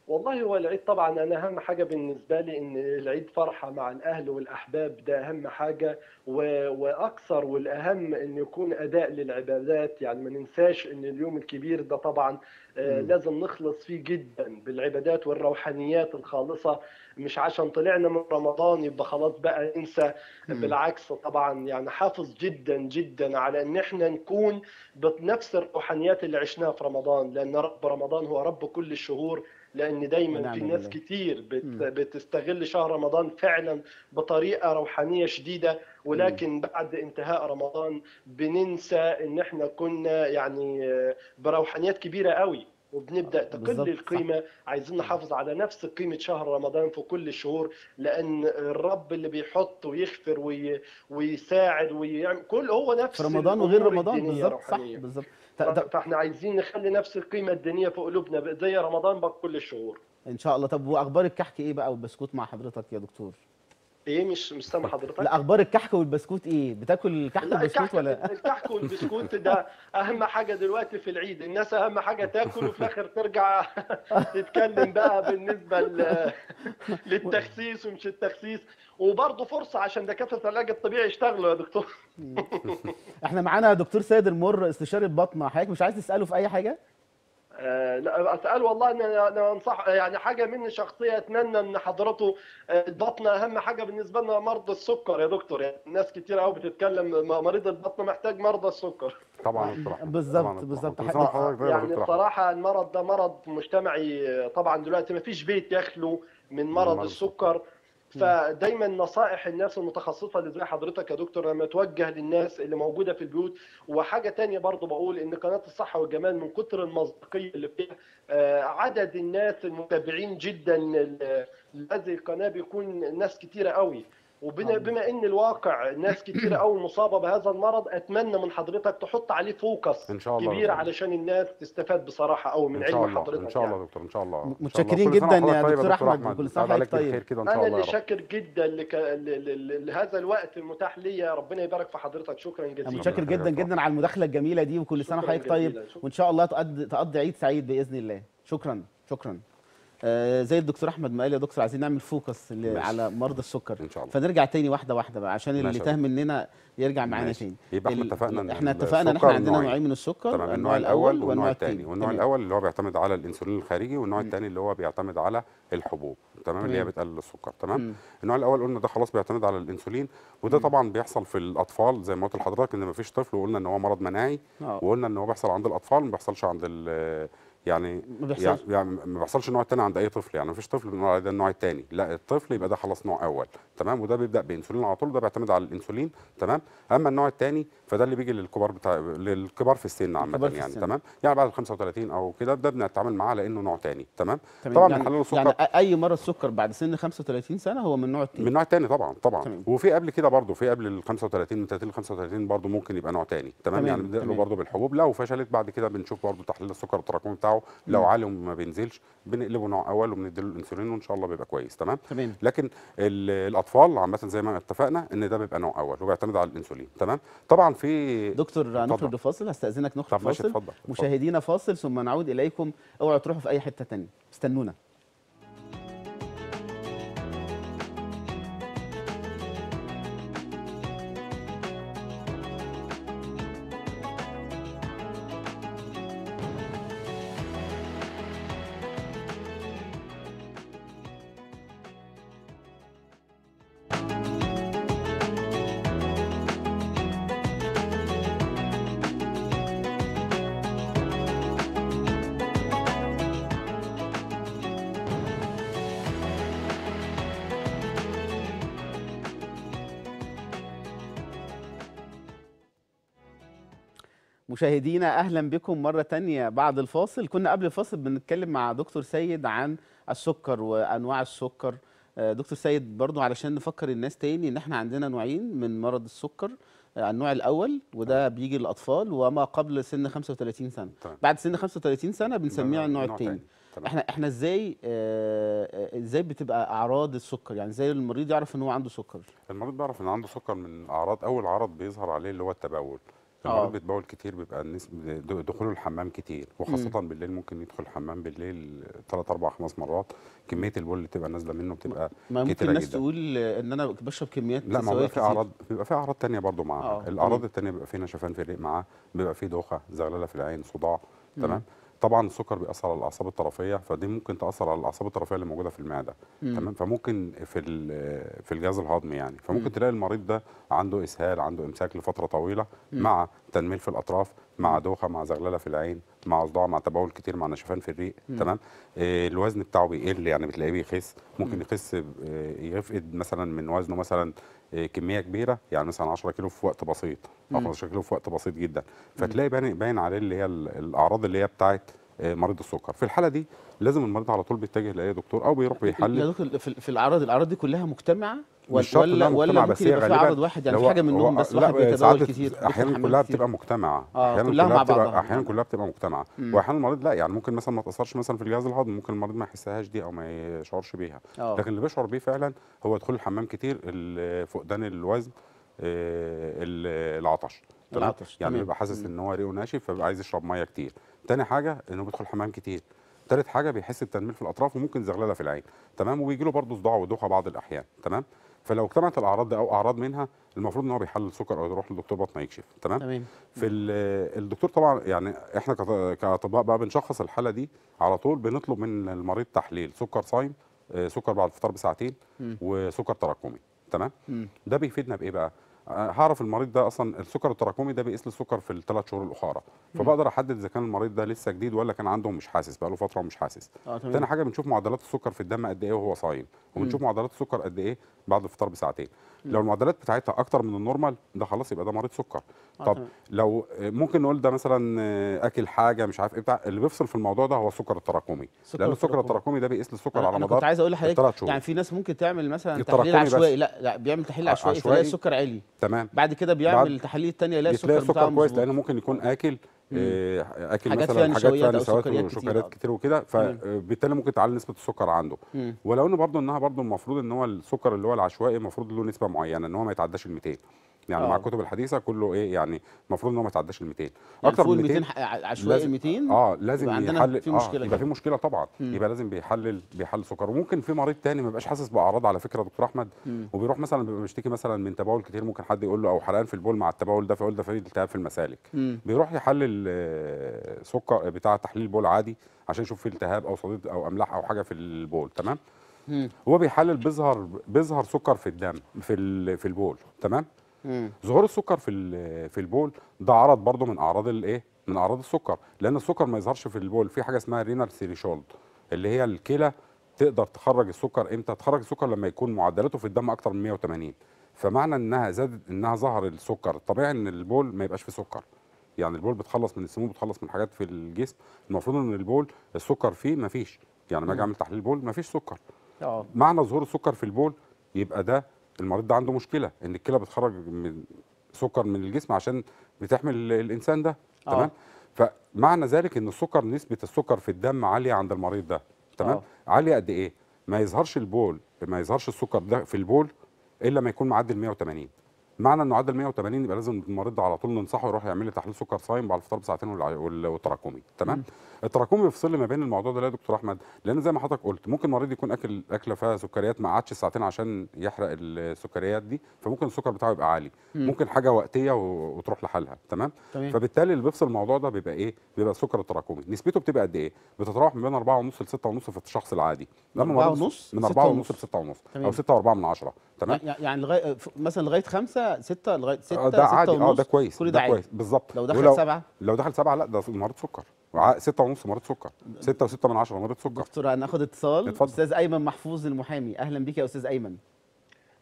والله هو العيد طبعا انا اهم حاجه بالنسبه لي ان العيد فرحه مع الاهل والاحباب ده اهم حاجه و... واكثر والاهم ان يكون اداء للعبادات يعني ما ننساش ان اليوم الكبير ده طبعا آه لازم نخلص فيه جدا بالعبادات والروحانيات الخالصه مش عشان طلعنا من رمضان يبقى خلاص بقى ننسى بالعكس طبعا يعني حافظ جدا جدا على ان احنا نكون بنفس الروحانيات اللي عشناها في رمضان لان رب رمضان هو رب كل الشهور لان دايما في نعم ناس كتير بتستغل شهر رمضان فعلا بطريقه روحانيه شديده ولكن بعد انتهاء رمضان بننسى ان احنا كنا يعني آه، بروحانيات كبيره قوي وبنبدا آه، تقل القيمه عايزين نحافظ على نفس قيمه شهر رمضان في كل الشهور لان الرب اللي بيحط ويغفر وي... ويساعد ويعمل كل هو نفس في رمضان وغير رمضان بالظبط صح بالظبط فاحنا عايزين نخلي نفس القيمه الدينيه في قلوبنا زي رمضان بقى كل الشهور ان شاء الله طب واخبار الكحك ايه بقى والبسكوت مع حضرتك يا دكتور ايه مش مش سامع حضرتك لا اخبار الكحك والبسكوت ايه بتاكل الكحك والبسكوت ولا الكحك والبسكوت ده اهم حاجه دلوقتي في العيد الناس اهم حاجه تاكل وفي الاخر ترجع تتكلم بقى بالنسبه للتخسيس ومش التخسيس وبرضه فرصه عشان دكاتره العلاج الطبيعي يشتغلوا يا دكتور احنا معانا دكتور سيد المر استشاري البطنه حضرتك مش عايز تساله في اي حاجه آه، لا اسال والله ان انا انصح يعني حاجه مني شخصيه اتمنى ان حضرته آه، البطن اهم حاجه بالنسبه لنا مرضى السكر يا دكتور يعني ناس كتير قوي بتتكلم مريض البطن محتاج مرضى السكر طبعا بالظبط بالظبط يعني بصراحه المرض ده مرض مجتمعي آه، طبعا دلوقتي ما فيش بيت يخلو من مرض السكر نعم. فدايما نصائح الناس المتخصصه اللي زي حضرتك يا دكتور لما توجه للناس اللي موجوده في البيوت وحاجه تانية برضو بقول ان قناه الصحه والجمال من كتر المصداقيه اللي فيها آه، عدد الناس المتابعين جدا لهذه القناه بيكون ناس كتيره قوي وبما نعم. ان الواقع ناس كتير قوي مصابه بهذا المرض اتمنى من حضرتك تحط عليه فوكس إن شاء الله كبير علشان الناس تستفاد بصراحه قوي من علم حضرتك ان شاء الله يعني. دكتور ان شاء الله متشكرين جدا يا دكتور احمد كل سنه وانت طيب كده ان شاء الله انا اللي شاكر جدا لهذا الوقت المتاح ليا ربنا يبارك في حضرتك شكرا جزيلا متشكر جدا جدا على المداخله الجميله دي وكل سنه وحضرتك طيب وان شاء الله تقضي عيد سعيد باذن الله شكرا شكرا آه، زي الدكتور احمد ما قال يا دكتور عايزين نعمل فوكس على مرضى السكر ان شاء الله فنرجع تاني واحده واحده بقى عشان اللي تاه مننا يرجع معانا تاني يبقى احنا اتفقنا احنا اتفقنا ان احنا عندنا نوعين من السكر طبعا النوع الاول والنوع الثاني والنوع الاول اللي هو بيعتمد على الانسولين الخارجي والنوع الثاني اللي هو بيعتمد على الحبوب تمام اللي هي بتقلل السكر تمام النوع الاول قلنا ده خلاص بيعتمد على الانسولين وده طبعا بيحصل في الاطفال زي ما قلت لحضرتك ان ما فيش طفل وقلنا ان هو مرض مناعي آه. وقلنا ان هو بيحصل عند الاطفال ما بيحصلش عند يعني ما بيحصلش يعني ما بيحصلش النوع الثاني عند اي طفل يعني ما فيش طفل بنقول عليه ده النوع الثاني لا الطفل يبقى ده خلاص نوع اول تمام وده بيبدا بانسولين على طول ده بيعتمد على الانسولين تمام اما النوع الثاني فده اللي بيجي للكبار بتاع للكبار في السن عامه يعني السن. تمام يعني بعد ال 35 او كده ده بنتعامل معاه لانه نوع ثاني تمام طبعا يعني بنحلله يعني اي مرض سكر بعد سن 35 سنه هو من النوع الثاني من النوع الثاني طبعا طبعا تمام. وفي قبل كده برضه في قبل ال 35 من 30 ل 35 برضه ممكن يبقى نوع ثاني تمام, تمام يعني بنبدا له برضه بالحبوب لو فشلت بعد كده بنشوف برضه تحليل السكر التراكمي بتاعه بتاعه لو عالي وما بينزلش بنقلبه نوع اول وبنديله الانسولين وان شاء الله بيبقى كويس تمام تمام لكن الاطفال عامه زي ما اتفقنا ان ده بيبقى نوع اول وبيعتمد على الانسولين تمام طبعا في دكتور نخرج فاصل هستاذنك نخرج فاصل مشاهدينا فاصل ثم نعود اليكم اوعوا تروحوا في اي حته ثانيه استنونا مشاهدينا اهلا بكم مره تانية بعد الفاصل كنا قبل الفاصل بنتكلم مع دكتور سيد عن السكر وانواع السكر آه، دكتور سيد برضو علشان نفكر الناس تاني ان احنا عندنا نوعين من مرض السكر آه، النوع الاول وده بيجي للاطفال وما قبل سن 35 سنه طيب. بعد سن 35 سنه بنسميه النوع الثاني احنا احنا ازاي آه، ازاي بتبقى اعراض السكر يعني ازاي المريض يعرف ان هو عنده سكر المريض بيعرف ان عنده سكر من اعراض اول عرض بيظهر عليه اللي هو التبول آه. المريض بيتبول كتير بيبقى الناس دخوله الحمام كتير وخاصه مم. بالليل ممكن يدخل الحمام بالليل ثلاث اربع خمس مرات كميه البول اللي بتبقى نازله منه بتبقى ما ممكن الناس جدا. تقول ان انا بشرب كميات لا ما بيبقى في اعراض بيبقى في اعراض ثانيه برضه معاه آه. الاعراض الثانيه بيبقى في نشفان في الريق معاه بيبقى في دوخه زغلله في العين صداع تمام طبعا السكر بيأثر على الاعصاب الطرفيه فدي ممكن تأثر على الاعصاب الطرفيه اللي موجوده في المعده تمام فممكن في في الجهاز الهضمي يعني فممكن م. تلاقي المريض ده عنده اسهال عنده امساك لفتره طويله م. مع تنميل في الاطراف مع دوخه مع زغلله في العين مع صداع مع تبول كتير مع نشفان في الريق م. تمام آه الوزن بتاعه بيقل يعني بتلاقيه بيخس ممكن يخس آه يفقد مثلا من وزنه مثلا آه، كميه كبيره يعني مثلا 10 كيلو في وقت بسيط او 15 كيلو في وقت بسيط جدا فتلاقي باين عليه اللي هي الاعراض اللي هي بتاعت آه، مريض السكر في الحاله دي لازم المريض على طول بيتجه لاي دكتور او بيروح بيحلل يا دكتور في الاعراض الاعراض دي كلها مجتمعه ولا ولا, ولا بس هي في عرض واحد يعني في حاجه منهم بس واحد بيتداول كتير احيانا كلها بتبقى مجتمعه آه احيانا كلها, كلها بتبقى احيانا كلها بتبقى مجتمعه واحيانا المريض لا يعني ممكن مثلا ما تاثرش مثلا في الجهاز الهضمي ممكن المريض ما يحسهاش دي او ما يشعرش بيها آه. لكن اللي بيشعر بيه فعلا هو دخول الحمام كتير فقدان الوزن آه، العطش العطش يعني بيبقى حاسس ان هو ريقه ناشف فبيبقى عايز يشرب ميه كتير تاني حاجه انه بيدخل حمام كتير تالت حاجه بيحس بتنميل في الاطراف وممكن زغلله في العين تمام وبيجي له برضه صداع ودوخه بعض الاحيان تمام فلو اجتمعت الاعراض دي او اعراض منها المفروض ان هو بيحلل سكر او يروح للدكتور بطنه يكشف تمام تمام في آه، الدكتور طبعا يعني احنا كاطباء بقى بنشخص الحاله دي على طول بنطلب من المريض تحليل سكر صايم آه، سكر بعد الفطار بساعتين وسكر تراكمي تمام ده بيفيدنا بايه بقى هعرف المريض ده اصلا السكر التراكمي ده بيقيس السكر في الثلاث شهور الاخرى فبقدر احدد اذا كان المريض ده لسه جديد ولا كان عنده مش حاسس بقاله فتره ومش حاسس آه، تمام. تاني حاجه بنشوف معدلات السكر في الدم قد ايه وهو صايم وبنشوف مم. معدلات السكر قد ايه بعد الفطار بساعتين مم. لو المعدلات بتاعتها اكتر من النورمال ده خلاص يبقى ده مريض سكر آه، طب لو ممكن نقول ده مثلا اكل حاجه مش عارف ايه بتاع اللي بيفصل في الموضوع ده هو السكر التراكمي لان السكر التراكمي ده بيقيس السكر على مدار كنت عايز اقول لحضرتك يعني في ناس ممكن تعمل مثلا تحليل عشوائي لا لا بيعمل تحليل عشوائي, عشوائي. السكر عالي تمام بعد كده بيعمل التحاليل الثانيه يلاقي السكر السكر كويس لانه ممكن يكون اكل آه اكل حاجات مثلا حاجات فيها نشويات وسكريات كتير وكده فبالتالي ممكن تعلي نسبه السكر عنده مم. ولو انه برضه انها برضه المفروض ان هو السكر اللي هو العشوائي المفروض له نسبه معينه ان هو ما يتعداش ال 200 يعني أوه. مع آه. الكتب الحديثه كله ايه يعني المفروض ان هو ما يتعداش ال 200 يعني اكتر من 200 عشوائي 200 اه لازم يحلل في آه، مشكله آه يبقى في مشكله طبعا مم. يبقى لازم بيحلل بيحلل سكر وممكن في مريض تاني ما بيبقاش حاسس باعراض على فكره دكتور احمد مم. وبيروح مثلا بيبقى مشتكي مثلا من تبول كتير ممكن حد يقول له او حرقان في البول مع التبول ده فيقول ده في التهاب في المسالك مم. بيروح يحلل آه، سكر بتاع تحليل بول عادي عشان يشوف في التهاب او صديد او املاح او حاجه في البول تمام هو بيحلل بيظهر بيظهر سكر في الدم في في البول تمام ظهور السكر في في البول ده عرض برضو من اعراض الايه من اعراض السكر لان السكر ما يظهرش في البول في حاجه اسمها رينال ثريشولد اللي هي الكلى تقدر تخرج السكر امتى تخرج السكر لما يكون معدلاته في الدم اكتر من 180 فمعنى انها زادت انها ظهر السكر طبيعي ان البول ما يبقاش فيه سكر يعني البول بتخلص من السموم بتخلص من حاجات في الجسم المفروض ان البول السكر فيه ما فيش يعني ما اجي اعمل تحليل بول ما فيش سكر أوه. معنى ظهور السكر في البول يبقى ده المريض ده عنده مشكله ان الكلى بتخرج من سكر من الجسم عشان بتحمل الانسان ده آه. تمام فمعنى ذلك ان السكر نسبه السكر في الدم عاليه عند المريض ده تمام آه. عاليه قد ايه ما يظهرش البول ما يظهرش السكر ده في البول الا ما يكون معدي 180 معنى انه عدى ال 180 يبقى لازم المريض على طول ننصحه يروح يعمل لي تحليل سكر صايم بعد الفطار بساعتين والتراكمي تمام مم. التراكمي بيفصل لي ما بين الموضوع ده يا دكتور احمد لان زي ما حضرتك قلت ممكن المريض يكون اكل اكله فيها سكريات ما قعدش ساعتين عشان يحرق السكريات دي فممكن السكر بتاعه يبقى عالي مم. ممكن حاجه وقتيه وتروح لحالها تمام؟, تمام فبالتالي اللي بيفصل الموضوع ده بيبقى ايه بيبقى السكر التراكمي نسبته بتبقى قد ايه بتتراوح ما بين 4.5 ل 6.5 في الشخص العادي من 4.5 ل 6.5 او 6.4 من 10 تمام يعني لغايه مثلا لغايه خمسة ستة لغايه آه، ستة ده عادي اه ده كويس كل ده, ده كويس بالظبط لو دخل ولو سبعة لو دخل سبعة لا ده مرض سكر ستة ونص مرض سكر ستة وستة من عشرة مرض سكر دكتور هناخد اتصال اتفضل. استاذ ايمن محفوظ المحامي اهلا بيك يا استاذ ايمن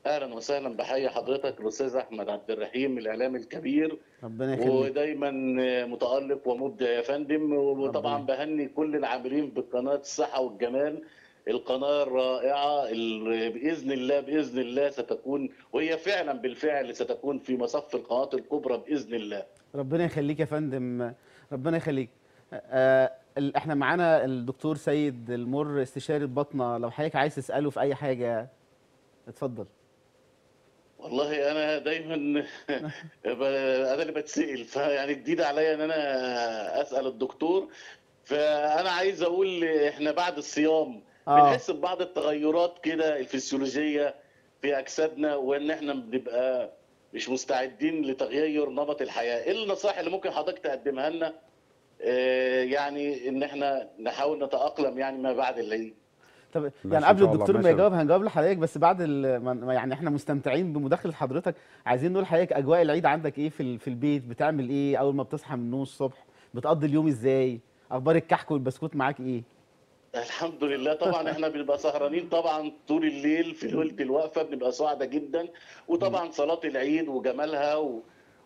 اهلا وسهلا بحيي حضرتك الاستاذ احمد عبد الرحيم الاعلامي الكبير ربنا يخليك ودايما متالق ومبدع يا فندم وطبعا بهني كل العاملين بقناه الصحه والجمال القناة الرائعة اللي بإذن الله بإذن الله ستكون وهي فعلا بالفعل ستكون في مصف القنوات الكبرى بإذن الله ربنا يخليك يا فندم ربنا يخليك آه, آه، احنا معانا الدكتور سيد المر استشاري البطنة لو حضرتك عايز تسأله في أي حاجة اتفضل والله انا دايما انا اللي بتسال فيعني جديد عليا ان انا اسال الدكتور فانا عايز اقول احنا بعد الصيام آه. بنحس ببعض التغيرات كده الفسيولوجيه في اجسادنا وان احنا بنبقى مش مستعدين لتغير نمط الحياه ايه النصائح اللي ممكن حضرتك تقدمها لنا آه، يعني ان احنا نحاول نتاقلم يعني ما بعد العيد طب يعني قبل الدكتور ما يجاوب هنجاوب لحضرتك بس بعد يعني احنا مستمتعين بمداخله حضرتك عايزين نقول لحضرتك اجواء العيد عندك ايه في في البيت بتعمل ايه اول ما بتصحى من النوم الصبح بتقضي اليوم ازاي اخبار الكحك والبسكوت معاك ايه الحمد لله طبعا احنا بنبقى سهرانين طبعا طول الليل في ليله الوقفه بنبقى سعداء جدا وطبعا صلاه العيد وجمالها و...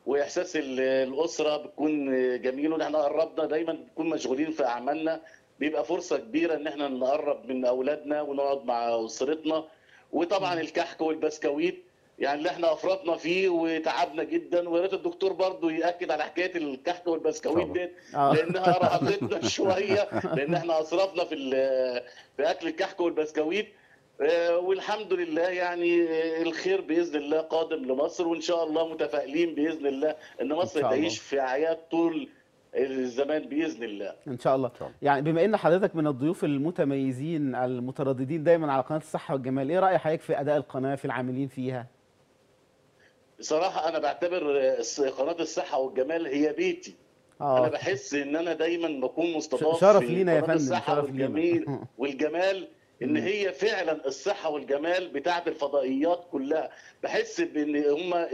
واحساس الاسره بتكون جميل ونحن قربنا دايما بنكون مشغولين في اعمالنا بيبقى فرصه كبيره ان احنا نقرب من اولادنا ونقعد مع اسرتنا وطبعا الكحك والبسكويت يعني اللي احنا افرطنا فيه وتعبنا جدا ويا ريت الدكتور برضه ياكد على حكايه الكحك والبسكويت ديت آه. لانها راقتنا شويه لان احنا اسرفنا في في اكل الكحك والبسكويت آه، والحمد لله يعني آه، الخير باذن الله قادم لمصر وان شاء الله متفائلين باذن الله ان مصر تعيش في عياد طول الزمان باذن الله ان شاء الله يعني بما ان حضرتك من الضيوف المتميزين المترددين دايما على قناه الصحه والجمال ايه راي حضرتك في اداء القناه في العاملين فيها بصراحه انا بعتبر قناه الصحه والجمال هي بيتي أوه. انا بحس ان انا دايما بكون مستضاف شرف لينا يا فندم الصحه شرف والجميل لينا. والجمال ان هي فعلا الصحه والجمال بتاعه الفضائيات كلها بحس بان هما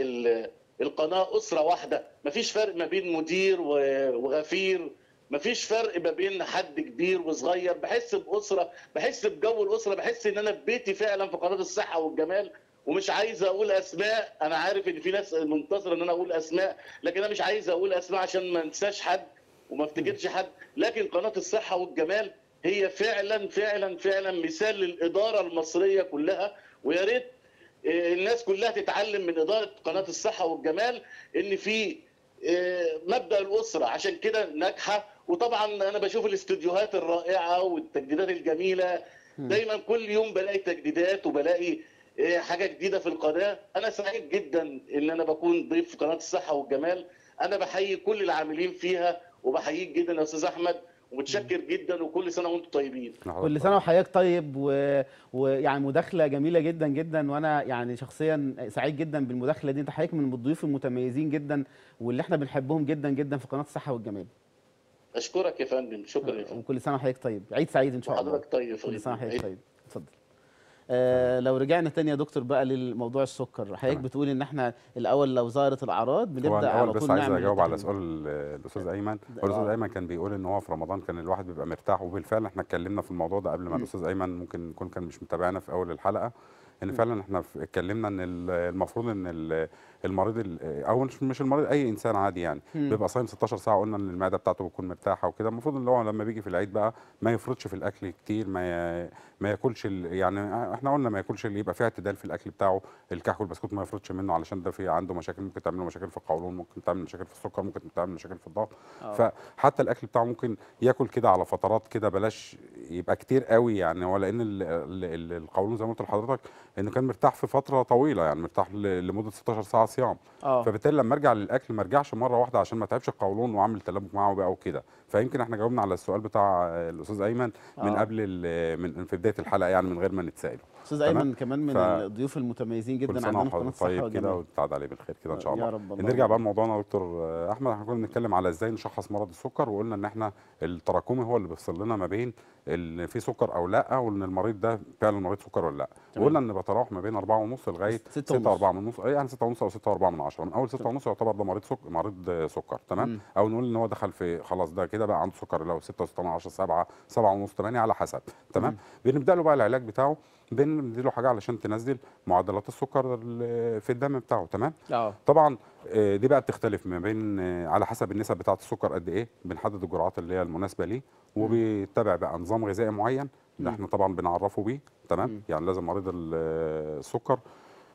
القناه اسره واحده مفيش فرق ما بين مدير وغفير مفيش فرق ما بين حد كبير وصغير بحس باسره بحس بجو الاسره بحس ان انا في بيتي فعلا في قناه الصحه والجمال ومش عايز اقول اسماء انا عارف ان في ناس منتظره ان انا اقول اسماء لكن انا مش عايز اقول اسماء عشان ما انساش حد وما افتكرش حد لكن قناه الصحه والجمال هي فعلا فعلا فعلا مثال للاداره المصريه كلها ويا ريت آه، الناس كلها تتعلم من اداره قناه الصحه والجمال ان في آه، مبدا الاسره عشان كده ناجحه وطبعا انا بشوف الاستديوهات الرائعه والتجديدات الجميله دايما كل يوم بلاقي تجديدات وبلاقي إيه، حاجه جديده في القناه انا سعيد جدا ان انا بكون ضيف في قناه الصحه والجمال انا بحيي كل العاملين فيها وبحييك جدا يا استاذ احمد ومتشكر جدا وكل سنه وانتم طيبين نعم. كل سنه وحضرتك طيب ويعني و... يعني مداخله جميله جدا جدا وانا يعني شخصيا سعيد جدا بالمداخله دي انت حضرتك من الضيوف المتميزين جدا واللي احنا بنحبهم جدا جدا في قناه الصحه والجمال اشكرك يا فندم شكرا يا فندم وكل سنه وحضرتك طيب عيد سعيد ان شاء الله حضرتك طيب كل سنه وحضرتك طيب اتفضل آه لو رجعنا تاني يا دكتور بقى للموضوع السكر حضرتك بتقول ان احنا الاول لو ظهرت الاعراض بنبدا على طول بس عايز اجاوب على سؤال الاستاذ ايمن الاستاذ آه. ايمن كان بيقول ان هو في رمضان كان الواحد بيبقى مرتاح وبالفعل احنا اتكلمنا في الموضوع ده قبل ما الاستاذ ايمن ممكن يكون كان مش متابعنا في اول الحلقه ان فعلا احنا اتكلمنا ان المفروض ان المريض آه، او مش المريض اي انسان عادي يعني مم. بيبقى صايم 16 ساعه قلنا ان المعده بتاعته بتكون مرتاحه وكده المفروض ان هو لما بيجي في العيد بقى ما يفرطش في الاكل كتير ما ي... ما ياكلش ال... يعني احنا قلنا ما ياكلش اللي يبقى فيه اعتدال في الاكل بتاعه الكحك والبسكوت ما يفرطش منه علشان ده في عنده مشاكل ممكن تعمل له مشاكل في القولون ممكن تعمل مشاكل في السكر ممكن تعمل مشاكل في الضغط آه. فحتى الاكل بتاعه ممكن ياكل كده على فترات كده بلاش يبقى كتير قوي يعني هو لان القولون زي ما قلت لحضرتك انه كان مرتاح في فتره طويله يعني مرتاح لمده 16 ساعه صيام أوه. فبالتالي لما ارجع للاكل ما ارجعش مره واحده عشان ما تعبش القولون واعمل تلبك معه بقى وكده فيمكن احنا جاوبنا على السؤال بتاع الاستاذ ايمن من أوه. قبل من في بدايه الحلقه يعني من غير ما نتسائل استاذ ايمن كمان من ف... الضيوف المتميزين جدا عندنا في قناه طيب كده وتعد عليه بالخير كده ان شاء الله, الله. نرجع بقى لموضوعنا يا دكتور احمد احنا كنا بنتكلم على ازاي نشخص مرض السكر وقلنا ان احنا التراكمي هو اللي بيفصل لنا ما بين ان في سكر او لا وان المريض ده فعلا مريض سكر ولا لا وقلنا ان بتراوح ما بين 4.5 لغايه 6 4.5 يعني 6.5 او 6.4 من 10 من اول 6.5 يعتبر ده مريض سكر مريض سكر تمام مم. او نقول ان هو دخل في خلاص ده كده بقى عنده سكر لو هو 6 6 10 7 7.5 8 على حسب تمام بنبدا له بقى العلاج بتاعه بنديله حاجه علشان تنزل معدلات السكر في الدم بتاعه تمام أوه. طبعا آه، دي بقى بتختلف ما بين آه، على حسب النسب بتاعه السكر قد ايه بنحدد الجرعات اللي هي المناسبه ليه وبيتبع بقى نظام غذائي معين اللي احنا طبعا بنعرفه بيه تمام يعني لازم مريض آه، السكر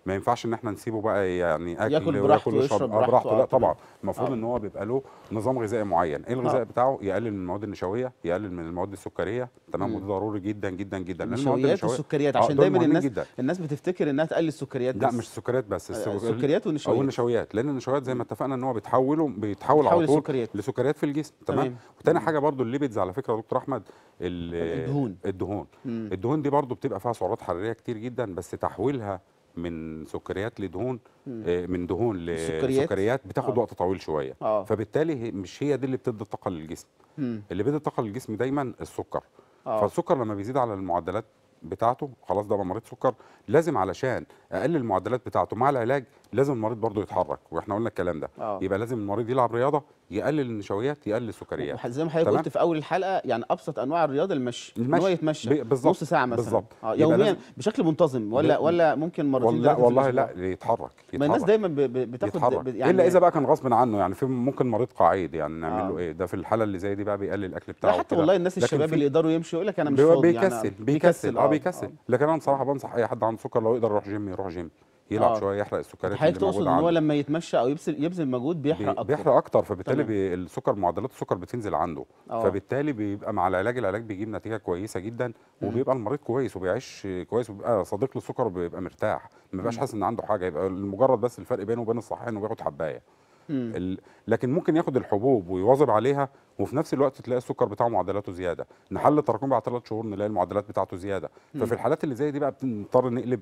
ما ينفعش ان احنا نسيبه بقى يعني اكل ياكل براحته ويشرب آه، براحته لا آه، طبعا المفروض آه. ان هو بيبقى له نظام غذائي معين ايه الغذاء بتاعه يقلل من المواد النشويه يقلل من المواد السكريه تمام وده ضروري جدا جدا جدا النشويات والسكريات عشان دايما الناس جداً. الناس بتفتكر انها تقلل السكريات بس لا مش السكريات بس السكريات والنشويات او النشويات لان النشويات زي ما اتفقنا ان هو بيتحولوا بيتحول على طول لسكريات. في الجسم تمام, وتاني حاجه برضو الليبيدز على فكره يا دكتور احمد الدهون الدهون الدهون دي برضو بتبقى فيها سعرات حراريه كتير جدا بس تحويلها من سكريات لدهون آه، من دهون لسكريات بتاخد آه. وقت طويل شويه آه. فبالتالي مش هي دي اللي بتدي الطاقه للجسم مم. اللي بيدي الطاقه للجسم دايما السكر آه. فالسكر لما بيزيد على المعدلات بتاعته خلاص ده بقى مريض سكر لازم علشان اقلل المعدلات بتاعته مع العلاج لازم المريض برضه يتحرك واحنا قلنا الكلام ده أوه. يبقى لازم المريض يلعب رياضه يقلل النشويات يقلل السكريات زي ما حضرتك قلت في اول الحلقه يعني ابسط انواع الرياضه المشي المشي هو يتمشى نص ساعه مثلا بالظبط آه يوميا بشكل منتظم ولا ولا ممكن مرتين لا والله لا يتحرك ما الناس دايما بتاخد يتحرك. يعني الا اذا بقى كان غصب عنه يعني في ممكن مريض قاعد يعني نعمل له آه. ايه ده في الحاله اللي زي دي بقى بيقلل الاكل بتاعه لا حتى والله الناس الشباب اللي يقدروا يمشوا يقول لك انا مش فاضي يعني بيكسل آه، بيكسل اه بيكسل لكن انا بصراحه بنصح اي حد عنده سكر لو يقدر يروح جيم يروح جيم يلعب آه. شويه يحرق السكريات اللي موجوده تقصد ان هو لما يتمشى او يبذل يبذل مجهود بيحرق اكتر بيحرق اكتر فبالتالي بي السكر معدلات السكر بتنزل عنده أوه. فبالتالي بيبقى مع العلاج العلاج بيجيب نتيجه كويسه جدا وبيبقى المريض كويس وبيعيش كويس وبيبقى صديق للسكر وبيبقى مرتاح ما بيبقاش حاسس ان عنده حاجه يبقى مجرد بس الفرق بينه وبين الصحيح انه بياخد حبايه ال... لكن ممكن ياخد الحبوب ويواظب عليها وفي نفس الوقت تلاقي السكر بتاعه معدلاته زياده نحل التراكم بعد ثلاث شهور نلاقي المعدلات بتاعته زياده ففي الحالات اللي زي دي بقى بنضطر نقلب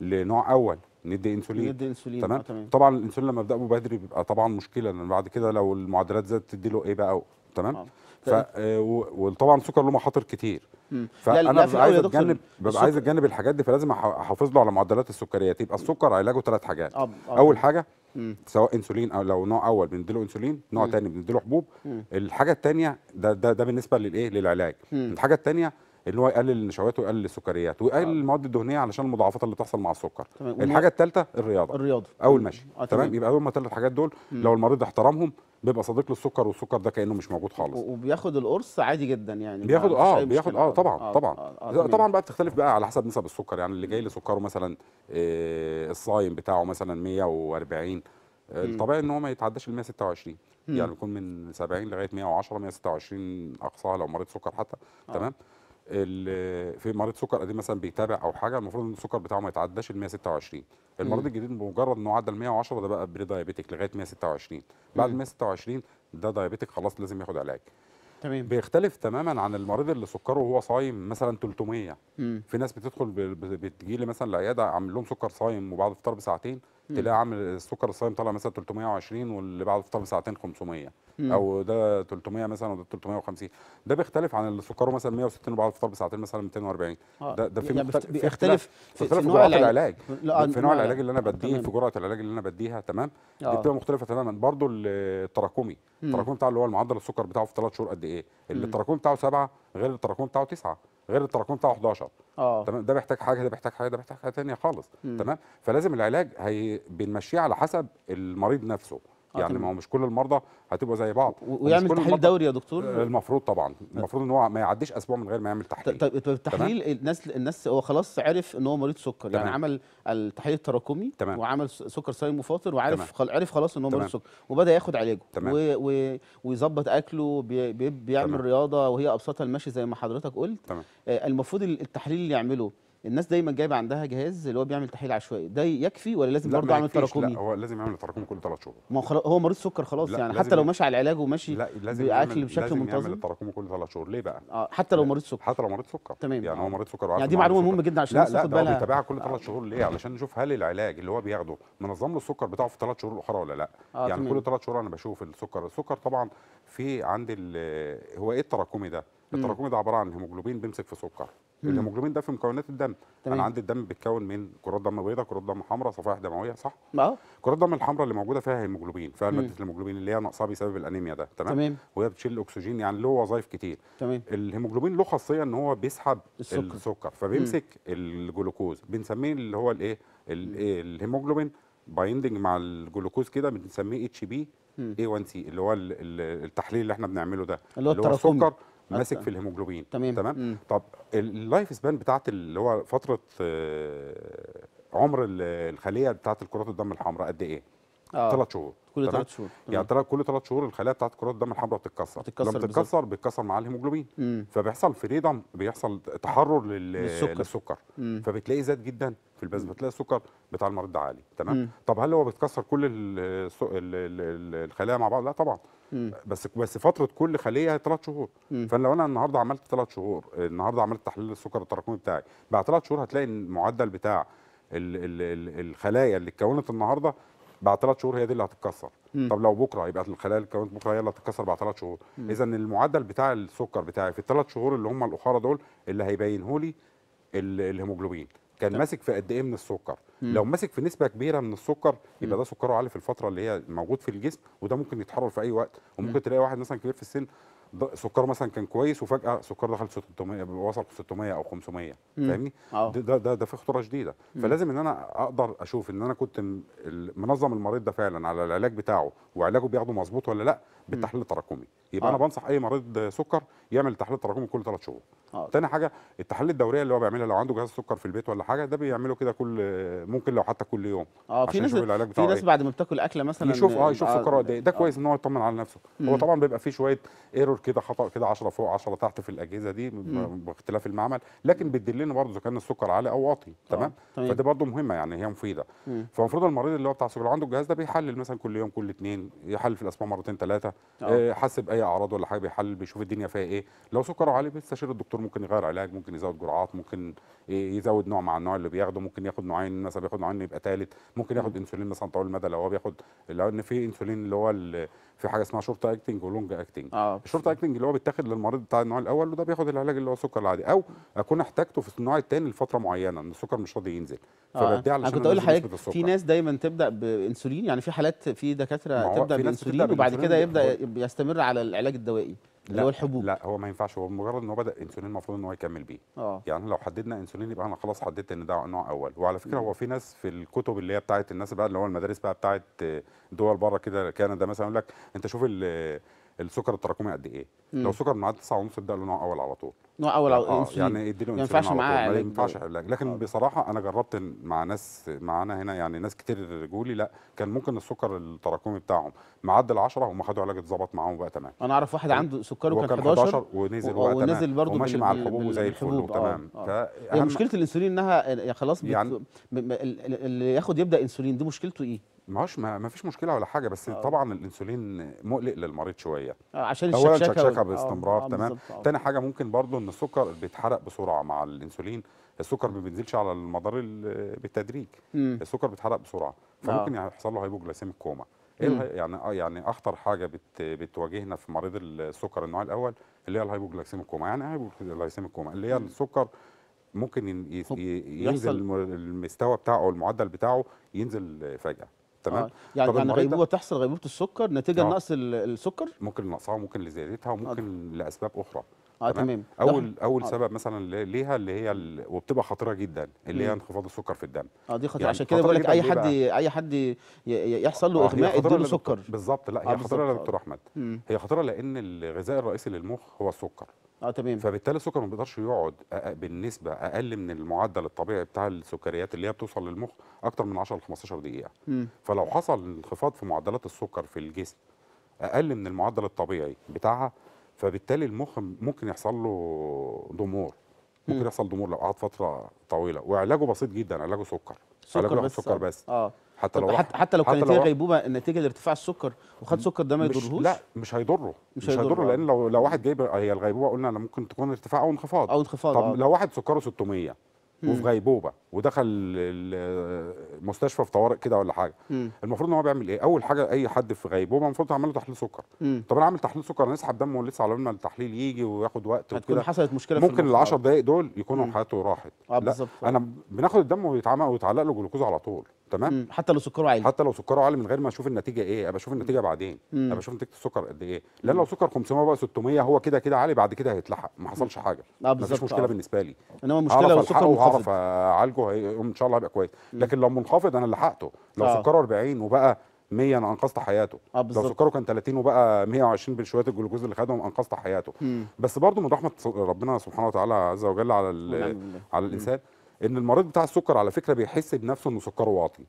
لنوع اول ندي انسولين ندي انسولين تمام؟, آه، تمام طبعا الانسولين لما بدأه بدري بيبقى طبعا مشكله لان بعد كده لو المعدلات زادت تدي له ايه بقى تمام آه. ف... طيب. آه، وطبعا السكر له مخاطر كتير مم. فانا لا ببقى عايز اتجنب ببقى عايز اتجنب الحاجات دي فلازم احافظ له على معدلات السكريات يبقى السكر علاجه ثلاث حاجات أب. آه، أب. اول حاجه مم. سواء انسولين او لو نوع اول بنديله انسولين نوع مم. تاني بنديله حبوب مم. الحاجه الثانيه ده ده ده بالنسبه للايه للعلاج الحاجه الثانيه ان هو يقلل النشويات ويقلل السكريات ويقلل آه. المواد الدهنيه علشان المضاعفات اللي بتحصل مع السكر تمام. الحاجه الثالثه الرياضه الرياضه او المشي آه. تمام يبقى هم الثلاث حاجات دول مم. لو المريض احترمهم بيبقى صديق للسكر والسكر ده كانه مش موجود خالص وبياخد القرص عادي جدا يعني بياخد اه بياخد اه طبعا آه طبعا آه آه طبعا بقى بتختلف بقى على حسب نسب السكر يعني اللي جاي لسكره سكره مثلا آه الصايم بتاعه مثلا 140 آه، الطبيعي ان هو ما يتعداش ال 126 يعني بيكون من 70 لغايه 110 126 اقصاها لو مريض سكر حتى آه. تمام في مريض سكر قديم مثلا بيتابع او حاجه المفروض ان السكر بتاعه ما يتعداش ال 126 المريض الجديد بمجرد انه عدى ال 110 ده بقى بري دايابيتيك لغايه 126 بعد 126 ده دايابيتيك خلاص لازم ياخد علاج تمام بيختلف تماما عن المريض اللي سكره وهو صايم مثلا 300 مم. في ناس بتدخل بتجي لي مثلا العياده عامل لهم سكر صايم وبعد افطار بساعتين تلاقي عامل السكر الصايم طالع مثلا 320 واللي بعده طالع ساعتين 500 مم. او ده 300 مثلا وده 350 ده بيختلف عن اللي سكره مثلا 160 وبعد الفطار بساعتين مثلا 240 آه. ده ده في يعني مختلف بيختلف في, في, في نوع العلاج العلاج. في نوع العلاج اللي انا بديه في جرعه العلاج اللي انا بديها تمام آه. دي بتبقى مختلفه تماما برضو التراكمي التراكمي بتاع اللي هو معدل السكر بتاعه في ثلاث شهور قد ايه التراكمي بتاعه سبعه غير التراكمي بتاعه تسعه غير التراكم بتاعه 11 اه تمام ده محتاج حاجه ده محتاج حاجه ده محتاج حاجه ثانيه خالص تمام فلازم العلاج هي بنمشيه على حسب المريض نفسه يعني ما هو مش كل المرضى هتبقى زي بعض ويعمل تحليل دوري يا دكتور المفروض طبعا المفروض ان هو ما يعديش اسبوع من غير ما يعمل تحليل طب التحليل الناس الناس هو خلاص عرف ان هو مريض سكر يعني عمل التحليل التراكمي تمام. وعمل سكر صايم مفاطر وعارف عرف خلاص ان هو مريض سكر وبدا ياخد علاجه تمام. ويظبط اكله بي... بيعمل تمام. رياضه وهي ابسطها المشي زي ما حضرتك قلت تمام. آه، المفروض التحليل اللي يعمله الناس دايما جايبه عندها جهاز اللي هو بيعمل تحليل عشوائي ده يكفي ولا لازم برضه اعمل تراكمي لا هو لازم يعمل تراكمي كل ثلاث شهور ما خلاص هو مريض سكر خلاص يعني حتى لو ماشي على العلاج وماشي لا لازم يعمل بشكل لازم منتظم لازم يعمل التراكمي كل ثلاث شهور ليه بقى اه حتى لو مريض سكر حتى لو مريض سكر تمام يعني هو مريض سكر يعني دي معلومه مهمه جدا عشان الناس تاخد بالها لا بيتابعها كل ثلاث شهور ليه علشان نشوف هل العلاج اللي هو بياخده منظم له السكر بتاعه في ثلاث شهور الاخرى ولا لا آه، يعني كل ثلاث شهور انا بشوف السكر السكر طبعا في عند هو ايه التراكمي ده التراكمي ده عباره عن هيموجلوبين بيمسك في سكر الهيموجلوبين ده في مكونات الدم تمام. انا عندي الدم بيتكون من كرات دم بيضاء كرات دم حمراء صفائح دمويه صح اه كرات الدم الحمراء اللي موجوده فيها هيموجلوبين فيها ماده الهيموجلوبين اللي هي ناقصه بسبب الانيميا ده تمام, تمام. وهي بتشيل الاكسجين يعني له وظائف كتير تمام الهيموجلوبين له خاصيه ان هو بيسحب السكر, السكر فبيمسك مم. الجلوكوز بنسميه اللي هو الايه إيه؟ الهيموجلوبين بايندنج مع الجلوكوز كده بنسميه اتش بي اي 1 سي اللي هو التحليل اللي احنا بنعمله ده اللي هو, اللي هو السكر ماسك في الهيموجلوبين تمام تمام مم. طب اللايف سبان بتاعت اللي هو فتره آه، عمر الخليه بتاعت الكرات الدم الحمراء قد ايه؟ اه ثلاث شهور كل ثلاث شهور يعني تلات كل ثلاث شهور الخلايا بتاعت كرات الدم الحمراء بتتكسر لما بتتكسر بيتكسر مع الهيموجلوبين فبيحصل فريدم بيحصل تحرر لل... للسكر, للسكر. فبتلاقي زاد جدا في البث بتلاقي السكر بتاع المريض ده عالي تمام مم. طب هل هو بيتكسر كل الس... الخلايا مع بعض لا طبعا بس بس فتره كل خليه ثلاث شهور م. فلو انا النهارده عملت ثلاث شهور النهارده عملت تحليل السكر التراكمي بتاعي بعد ثلاث شهور هتلاقي المعدل بتاع الـ الـ الـ الخلايا اللي اتكونت النهارده بعد ثلاث شهور هي دي اللي هتتكسر طب لو بكره يبقى الخلايا اللي اتكونت بكره هي اللي هتتكسر بعد ثلاث شهور اذا المعدل بتاع السكر بتاعي في الثلاث شهور اللي هم الاخاره دول اللي هيبينه لي الهيموجلوبين كان ماسك في قد ايه من السكر مم. لو ماسك في نسبه كبيره من السكر يبقى ده سكره عالي في الفتره اللي هي موجود في الجسم وده ممكن يتحرر في اي وقت وممكن مم. تلاقي واحد مثلا كبير في السن سكره مثلا كان كويس وفجاه سكره دخل 600 وصل 600 او 500 فاهمني آه. ده ده ده في خطوره شديده مم. فلازم ان انا اقدر اشوف ان انا كنت منظم المريض ده فعلا على العلاج بتاعه وعلاجه بياخده مظبوط ولا لا بالتحليل التراكمي يبقى آه. انا بنصح اي مريض سكر يعمل تحليل تراكمي كل 3 شهور آه. تاني حاجه التحاليل الدوريه اللي هو بيعملها لو عنده جهاز سكر في البيت ولا حاجه ده بيعمله كده كل ممكن لو حتى كل يوم اه في ناس العلاج في ناس إيه. بعد ما بتاكل اكله مثلا يشوف اه يشوف آه، سكره قد ايه ده آه. كويس ان هو يطمن على نفسه مم. هو طبعا بيبقى فيه شويه ايرور كده خطا كده 10 فوق 10 تحت في الاجهزه دي باختلاف المعمل لكن بتدلنا برضه اذا كان السكر عالي او واطي آه، تمام آه. فدي برضه مهمه يعني هي مفيده فالمفروض المريض اللي هو بتاع السكر عنده الجهاز ده بيحلل مثلا كل يوم كل اثنين يحلل في الاسبوع مرتين ثلاثه حسب اي اعراض ولا حاجه بيحلل بيشوف الدنيا فيها ايه لو سكره عالي بيستشير الدكتور ممكن يغير علاج ممكن يزود جرعات ممكن يزود نوع مع النوع اللي بياخده ممكن ياخد نوعين مثلا بياخد نوعين يبقى ثالث ممكن ياخد انسولين مثلا طويل المدى لو هو بياخد لو ان في انسولين اللي هو في حاجه اسمها شورت اكتنج ولونج اكتنج آه. الشورت اكتنج اللي هو بيتاخد للمريض بتاع النوع الاول وده بياخد العلاج اللي هو السكر العادي او اكون احتاجته في النوع الثاني لفتره معينه ان السكر مش راضي ينزل فبديه آه. انا كنت اقول لحضرتك في ناس دايما تبدا بانسولين يعني في حالات في دكاتره تبدا بانسولين وبعد كده يبدا يستمر على العلاج الدوائي اللي هو الحبوب لا هو ما ينفعش هو مجرد ان هو بدا انسولين المفروض ان هو يكمل بيه اه يعني لو حددنا انسولين يبقى انا خلاص حددت ان ده نوع اول وعلى فكره هو في ناس في الكتب اللي هي بتاعت الناس بقى اللي هو المدارس بقى بتاعت دول بره كده كندا مثلا يقول لك انت شوف السكر التراكمي قد ايه مم. لو سكر من عدد 9 ونص له نوع اول على طول نوع اول على آه يعني يديله ما ينفعش معاه ما ينفعش علاج لكن أوه. بصراحه انا جربت مع ناس معانا هنا يعني ناس كتير رجولي لا كان ممكن السكر التراكمي بتاعهم معدل 10 هم خدوا علاج اتظبط معاهم بقى تمام انا اعرف واحد عنده سكره كان 11 ونزل بقى تمام ونزل برضه وماشي مع الحبوب وزي الفل تمام آه، آه. مشكله الانسولين انها آه، خلاص يعني اللي ياخد يبدا انسولين دي مشكلته ايه معوش ما, ما فيش مشكله ولا حاجه بس أوه. طبعا الانسولين مقلق للمريض شويه آه، عشان اولا شكشكه آه، باستمرار آه، تمام تاني حاجه ممكن برضو ان السكر بيتحرق بسرعه مع الانسولين السكر ما بينزلش على المدار بالتدريج مم. السكر بيتحرق بسرعه فممكن أوه. يحصل له هايبوجلايسيميك كوما ايه يعني اه يعني اخطر حاجه بت بتواجهنا في مريض السكر النوع الاول اللي هي الهايبوجلايسيميك كوما يعني ايه هايبوجلايسيميك كوما اللي هي السكر ممكن ينزل المستوى بتاعه المعدل بتاعه ينزل فجاه تمام آه. يعني, يعني غيبوبه تحصل غيبوبه السكر نتيجه آه. لنقص السكر ممكن نقصها وممكن لزيادتها وممكن آه. لاسباب اخرى اه تمام اول اول آه. سبب مثلا ليها اللي هي ال... وبتبقى خطيره جدا اللي هي انخفاض السكر في الدم اه دي خطيره يعني عشان كده بقول لك اي حد اي حد يحصل له آه، اغماء يديله سكر بالظبط لا هي آه، خطيره يا دكتور احمد هي خطيره لان الغذاء الرئيسي للمخ هو السكر اه تمام فبالتالي السكر ما بيقدرش يقعد بالنسبه اقل من المعدل الطبيعي بتاع السكريات اللي هي بتوصل للمخ اكتر من 10 ل 15 دقيقه مم. فلو حصل انخفاض في معدلات السكر في الجسم اقل من المعدل الطبيعي بتاعها فبالتالي المخ ممكن يحصل له ضمور ممكن يحصل ضمور لو قعد فتره طويله وعلاجه بسيط جدا علاجه سكر, سكر علاجه بس سكر آه. بس اه حتى لو حتى, حتى لو كانت هي غيبوبه نتيجه لارتفاع السكر وخد سكر ده ما يضرهوش لا مش هيضره مش, مش هيضره لان لو لو واحد جايب هي الغيبوبه قلنا ممكن تكون ارتفاع او انخفاض او انخفاض طب آه. لو واحد سكره 600 وفي غيبوبه ودخل المستشفى في طوارئ كده ولا حاجه مم. المفروض ان هو بيعمل ايه اول حاجه اي حد في غيبوبه المفروض تعمل له تحليل سكر مم. طب انا اعمل تحليل سكر نسحب دمه ولسه على ما التحليل يجي وياخد وقت هتكون حصلت مشكله ممكن ال 10 دقائق دول يكونوا مم. حياته راحت اه بالظبط انا بناخد الدم ويتعمق ويتعلق له جلوكوز على طول تمام مم. حتى لو سكره عالي حتى لو سكره عالي من غير ما اشوف النتيجه ايه ابقى اشوف النتيجه بعدين ابقى اشوف نتيجه السكر قد ايه لان لو سكر 500 بقى 600 هو كده كده عالي بعد كده هيتلحق ما حصلش حاجه اه بالظبط مفيش مشكله آه. بالنسبه لي انما مشكله لو سكر اعرف اعالجه ان شاء الله هيبقى كويس لكن لو منخفض انا لحقته لو آه. سكره 40 وبقى 100 انا انقذت حياته آه لو سكره كان 30 وبقى 120 بالشويه الجلوكوز اللي خدهم انقذت حياته مم. بس برضه من رحمه ربنا سبحانه وتعالى عز وجل على على الانسان مم. ان المريض بتاع السكر على فكره بيحس بنفسه انه سكره واطي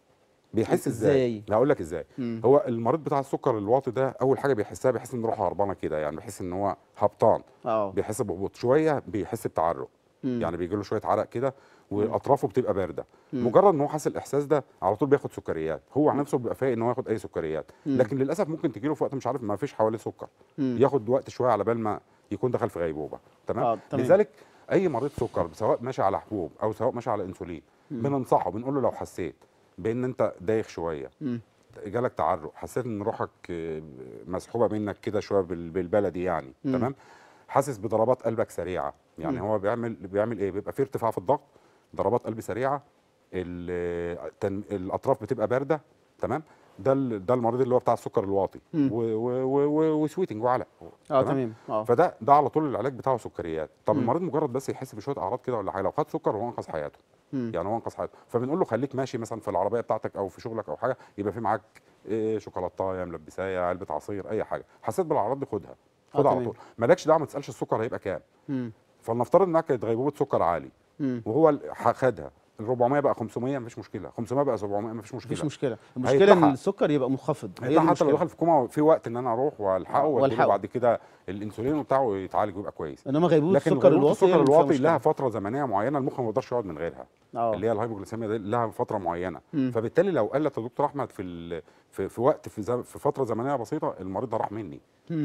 بيحس ازاي؟ هقول لك ازاي؟ مم. هو المريض بتاع السكر الواطي ده اول حاجه بيحسها بيحس ان روحه هربانه كده يعني بيحس ان هو هبطان أوه. بيحس بهبوط شويه بيحس بتعرق مم. يعني بيجي له شويه عرق كده واطرافه بتبقى بارده مم. مجرد ان هو حاسس الاحساس ده على طول بياخد سكريات هو عن نفسه بيبقى فايق ان هو ياخد اي سكريات مم. لكن للاسف ممكن تجيله في وقت مش عارف ما فيش حواليه سكر مم. ياخد وقت شويه على بال ما يكون دخل في غيبوبه تمام؟, آه، تمام لذلك اي مريض سكر سواء ماشي على حبوب او سواء ماشي على انسولين بننصحه بنقول له لو حسيت بان انت دايخ شويه مم. جالك تعرق حسيت ان روحك مسحوبه منك كده شويه بالبلدي يعني مم. تمام حاسس بضربات قلبك سريعه يعني م. هو بيعمل بيعمل ايه بيبقى في ارتفاع في الضغط ضربات قلب سريعه الاطراف بتبقى بارده تمام ده ده المريض اللي هو بتاع السكر الواطي وسويتنج وعلق اه تمام اه فده ده على طول العلاج بتاعه سكريات طب مم. المريض مجرد بس يحس بشويه اعراض كده ولا حاجه لو خد سكر هو انقذ حياته مم. يعني هو انقذ حياته فبنقول له خليك ماشي مثلا في العربيه بتاعتك او في شغلك او حاجه يبقى في معاك شوكولاته شوكولاتايه ملبسايه علبه عصير اي حاجه حسيت بالاعراض دي خدها خدها على طول مالكش دعوه ما تسالش السكر هيبقى كام فلنفترض انها كانت غيبوبه سكر عالي مم. وهو خدها ال 400 بقى 500 مفيش مشكله 500 بقى 700 مفيش مشكله مفيش مشكله المشكله ان السكر يبقى منخفض هي حتى لو دخل في كوما في وقت ان انا اروح والحقه آه، والحقه بعد كده الانسولين بتاعه يتعالج ويبقى كويس انما غيبوبه السكر الواطي السكر الواطي لها فتره زمنيه معينه المخ ما يقدرش يقعد من غيرها أوه. اللي هي الهايبوجليسيميا دي لها فتره معينه مم. فبالتالي لو قلت يا دكتور احمد في في, في وقت في, في فتره زمنيه بسيطه المريض ده راح مني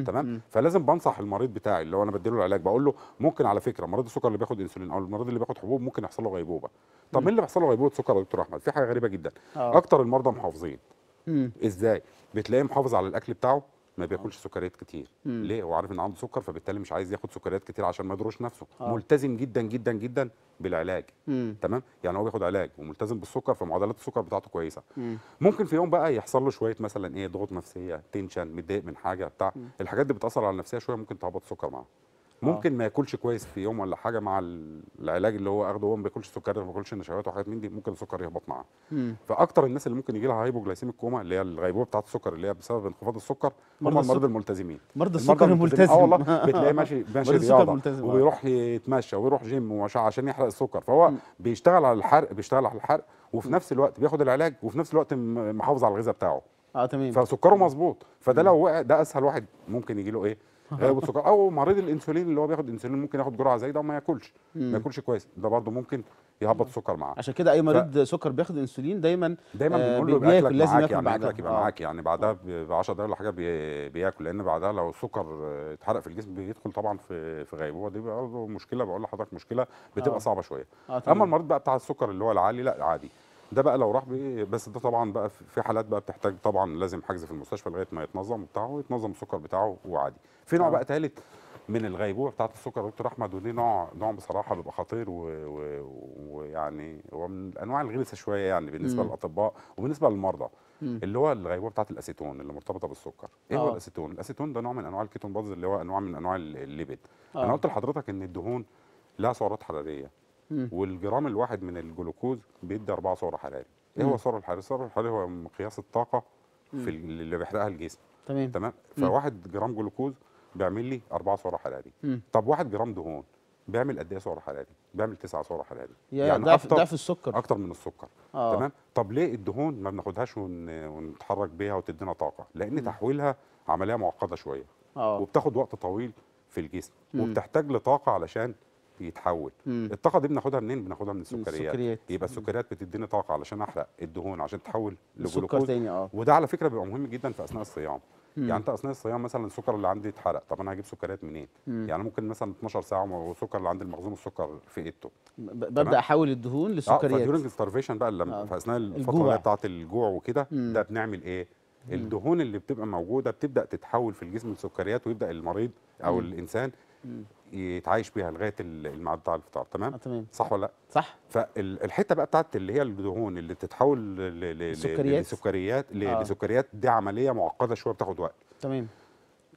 تمام فلازم بنصح المريض بتاعي اللي هو انا بديله العلاج بقول له ممكن على فكره مريض السكر اللي بياخد انسولين او المريض اللي بياخد حبوب ممكن يحصل له غيبوبه طب مين اللي بيحصل له غيبوبه سكر يا دكتور احمد في حاجه غريبه جدا أوه. اكتر المرضى محافظين ازاي بتلاقيه محافظ على الاكل بتاعه ما بياكلش آه. سكريات كتير مم. ليه هو عارف ان عنده سكر فبالتالي مش عايز ياخد سكريات كتير عشان ما يضرش نفسه آه. ملتزم جدا جدا جدا بالعلاج مم. تمام يعني هو بياخد علاج وملتزم بالسكر فمعادلات السكر بتاعته كويسه مم. ممكن في يوم بقى يحصل له شويه مثلا ايه ضغوط نفسيه تنشن متضايق من حاجه بتاع مم. الحاجات دي بتاثر على النفسيه شويه ممكن تهبط السكر معاه آه. ممكن ما ياكلش كويس في يوم ولا حاجه مع العلاج اللي هو اخده هو ما بياكلش سكر ما بياكلش نشويات وحاجات من دي ممكن السكر يهبط معاه فاكتر الناس اللي ممكن يجي لها هايبوجلايسيميك كوما اللي هي الغيبوبه بتاعه السكر اللي هي بسبب انخفاض السكر هم المرضى الملتزمين مرضى السكر الملتزم اه والله بتلاقيه ماشي ماشي رياضه وبيروح يتمشى ويروح جيم عشان يحرق السكر فهو بيشتغل على الحرق بيشتغل على الحرق وفي نفس الوقت بياخد العلاج وفي نفس الوقت محافظ على الغذاء بتاعه اه تمام فسكره مظبوط فده لو وقع ده اسهل واحد ممكن يجي له ايه والسكر آه، أه. سكر او مريض الانسولين اللي هو بياخد انسولين ممكن ياخد جرعه زايده وما ياكلش ما ياكلش كويس ده برضه ممكن يهبط سكر معاه عشان كده اي مريض ف... سكر بياخد انسولين دايما دايما آه، بنقول له بياكل لازم ياكل يعني بعدها اكلك يبقى معاك يعني بعدها ب 10 دقايق ولا حاجه بي... بياكل لان بعدها لو السكر اتحرق في الجسم بيدخل طبعا في في غيبوبه دي برضه مشكله بقول لحضرتك مشكله بتبقى آه. صعبه شويه آه اما المريض بقى بتاع السكر اللي هو العالي لا عادي ده بقى لو راح بس ده طبعا بقى في حالات بقى بتحتاج طبعا لازم حجز في المستشفى لغايه ما يتنظم بتاعه ويتنظم السكر بتاعه وعادي في نوع آه. بقى ثالث من الغيبوبه بتاعه السكر يا دكتور احمد ودي نوع نوع بصراحه بيبقى خطير ويعني هو من الانواع الغلسه شويه يعني بالنسبه مم. للاطباء وبالنسبه للمرضى مم. اللي هو الغيبوبه بتاعه الاسيتون اللي مرتبطه بالسكر ايه هو آه. الاسيتون الاسيتون ده نوع من انواع الكيتون بادز اللي هو انواع من انواع الليبيد انا آه. قلت لحضرتك ان الدهون لها سعرات حراريه والجرام الواحد من الجلوكوز بيدي 4 سعر حراري ايه هو السعر الحراري السعر الحراري هو مقياس الطاقه في اللي بيحرقها الجسم تمام تمام فواحد جرام جلوكوز بيعمل لي 4 سعر حراري طب واحد جرام دهون بيعمل قد ايه سعر حراري؟ بيعمل 9 سعر حراري يعني اكتر ضعف السكر اكتر من السكر آه. تمام طب ليه الدهون ما بناخدهاش ونتحرك بيها وتدينا طاقه؟ لان م. تحويلها عمليه معقده شويه آه. وبتاخد وقت طويل في الجسم م. وبتحتاج لطاقه علشان بيتحول مم. الطاقه دي بناخدها منين بناخدها من السكريات, السكريات. يبقى السكريات بتديني طاقه علشان احرق الدهون عشان تحول لجلوكوز آه. وده على فكره بيبقى مهم جدا في اثناء الصيام مم. يعني انت اثناء الصيام مثلا السكر اللي عندي اتحرق طب انا هجيب سكريات منين مم. يعني ممكن مثلا 12 ساعه والسكر اللي عندي المخزون السكر في ايدته ببدا احول الدهون لسكريات اه فديورنج ستارفيشن بقى لما آه. في اثناء الفتره بتاعه الجوع وكده ده بنعمل ايه مم. الدهون اللي بتبقى موجوده بتبدا تتحول في الجسم لسكريات ويبدا المريض او مم. الانسان يتعايش بيها لغايه الميعاد بتاع الفطار تمام آه، تمام صح ولا لا صح فالحته بقى بتاعت اللي هي الدهون اللي بتتحول للسكريات لسكريات آه. لسكريات دي عمليه معقده شويه بتاخد وقت تمام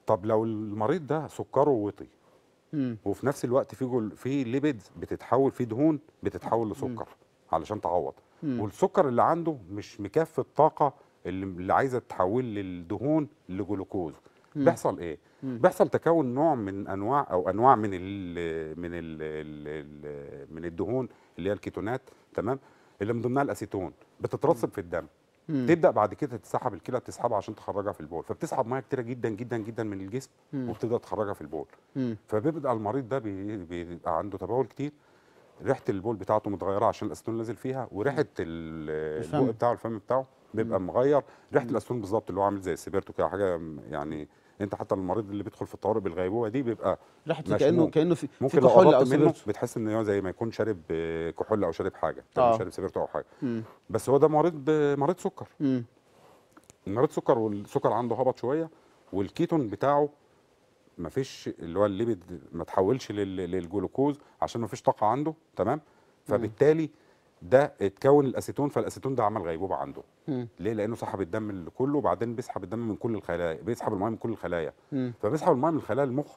طب لو المريض ده سكره وطي مم. وفي نفس الوقت في جل في ليبيدز بتتحول في دهون بتتحول لسكر مم. علشان تعوض مم. والسكر اللي عنده مش مكفي الطاقه اللي, اللي عايزه تتحول للدهون لجلوكوز بيحصل ايه بيحصل تكون نوع من انواع او انواع من الـ من الـ من الدهون اللي هي الكيتونات تمام اللي من ضمنها الاسيتون بتترسب في الدم مم. تبدا بعد كده تسحب الكلى بتسحبها عشان تخرجها في البول فبتسحب ميه كتيره جدا جدا جدا من الجسم مم. وبتبدا تخرجها في البول مم. فبيبدا المريض ده بيبقى عنده تبول كتير ريحه البول بتاعته متغيره عشان الاسيتون نازل فيها وريحه البول بتاعه الفم بتاعه بيبقى مغير ريحه الاسيتون بالظبط اللي هو عامل زي السبيرتو كده حاجه يعني انت حتى المريض اللي بيدخل في الطوارئ بالغيبوبه دي بيبقى ريحته كانه كانه في ممكن في كحول او سبيرتو بتحس ان هو زي ما يكون شارب آه، كحول او شارب حاجه آه. شارب سبيرتو او حاجه مم. بس هو ده مريض مريض سكر مم. مريض سكر والسكر عنده هبط شويه والكيتون بتاعه ما فيش اللي هو الليبيد ما تحولش للجلوكوز عشان ما فيش طاقه عنده تمام فبالتالي مم. ده اتكون الاسيتون فالاسيتون ده عمل غيبوبه عنده ليه لانه سحب الدم كله وبعدين بيسحب الدم من كل الخلايا بيسحب الميه من كل الخلايا فبيسحب الميه من خلايا المخ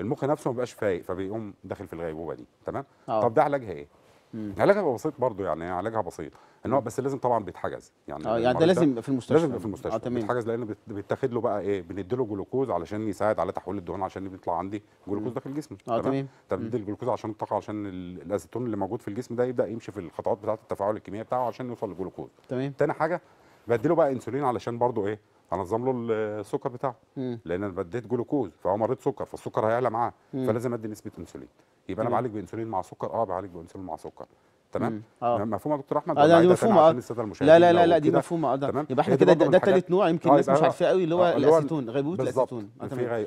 المخ نفسه ما بيبقاش فايق فبيقوم داخل في الغيبوبه دي تمام أوه. طب ده علاجها ايه علاجها بسيط برضه يعني علاجها بسيط ان هو بس لازم طبعا بيتحجز يعني اه يعني ده لازم في المستشفى لازم في المستشفى آه تمام بيتحجز لان بيتاخد له بقى ايه بندي له جلوكوز علشان يساعد على تحويل الدهون عشان بيطلع عندي جلوكوز داخل الجسم اه تمام تبديل الجلوكوز عشان الطاقه عشان الاسيتون اللي موجود في الجسم ده يبدا يمشي في الخطوات بتاعه التفاعل الكيميائي بتاعه عشان يوصل للجلوكوز تمام تاني حاجه بدي له بقى انسولين علشان برضه ايه هنظم له السكر بتاعه مم. لان انا بديت جلوكوز فهو مريض سكر فالسكر هيعلى معاه مم. فلازم ادي نسبه انسولين يبقى انا بعالج بانسولين مع سكر اه بعالج بانسولين مع سكر تمام آه. مفهومه يا دكتور احمد آه دي مفهومه آه. لا لا لا لا دي مفهومه اه يبقى احنا كده ده ثالث نوع يمكن آه، الناس مش عارفاه قوي اللي هو الاسيتون غيبوبه الاسيتون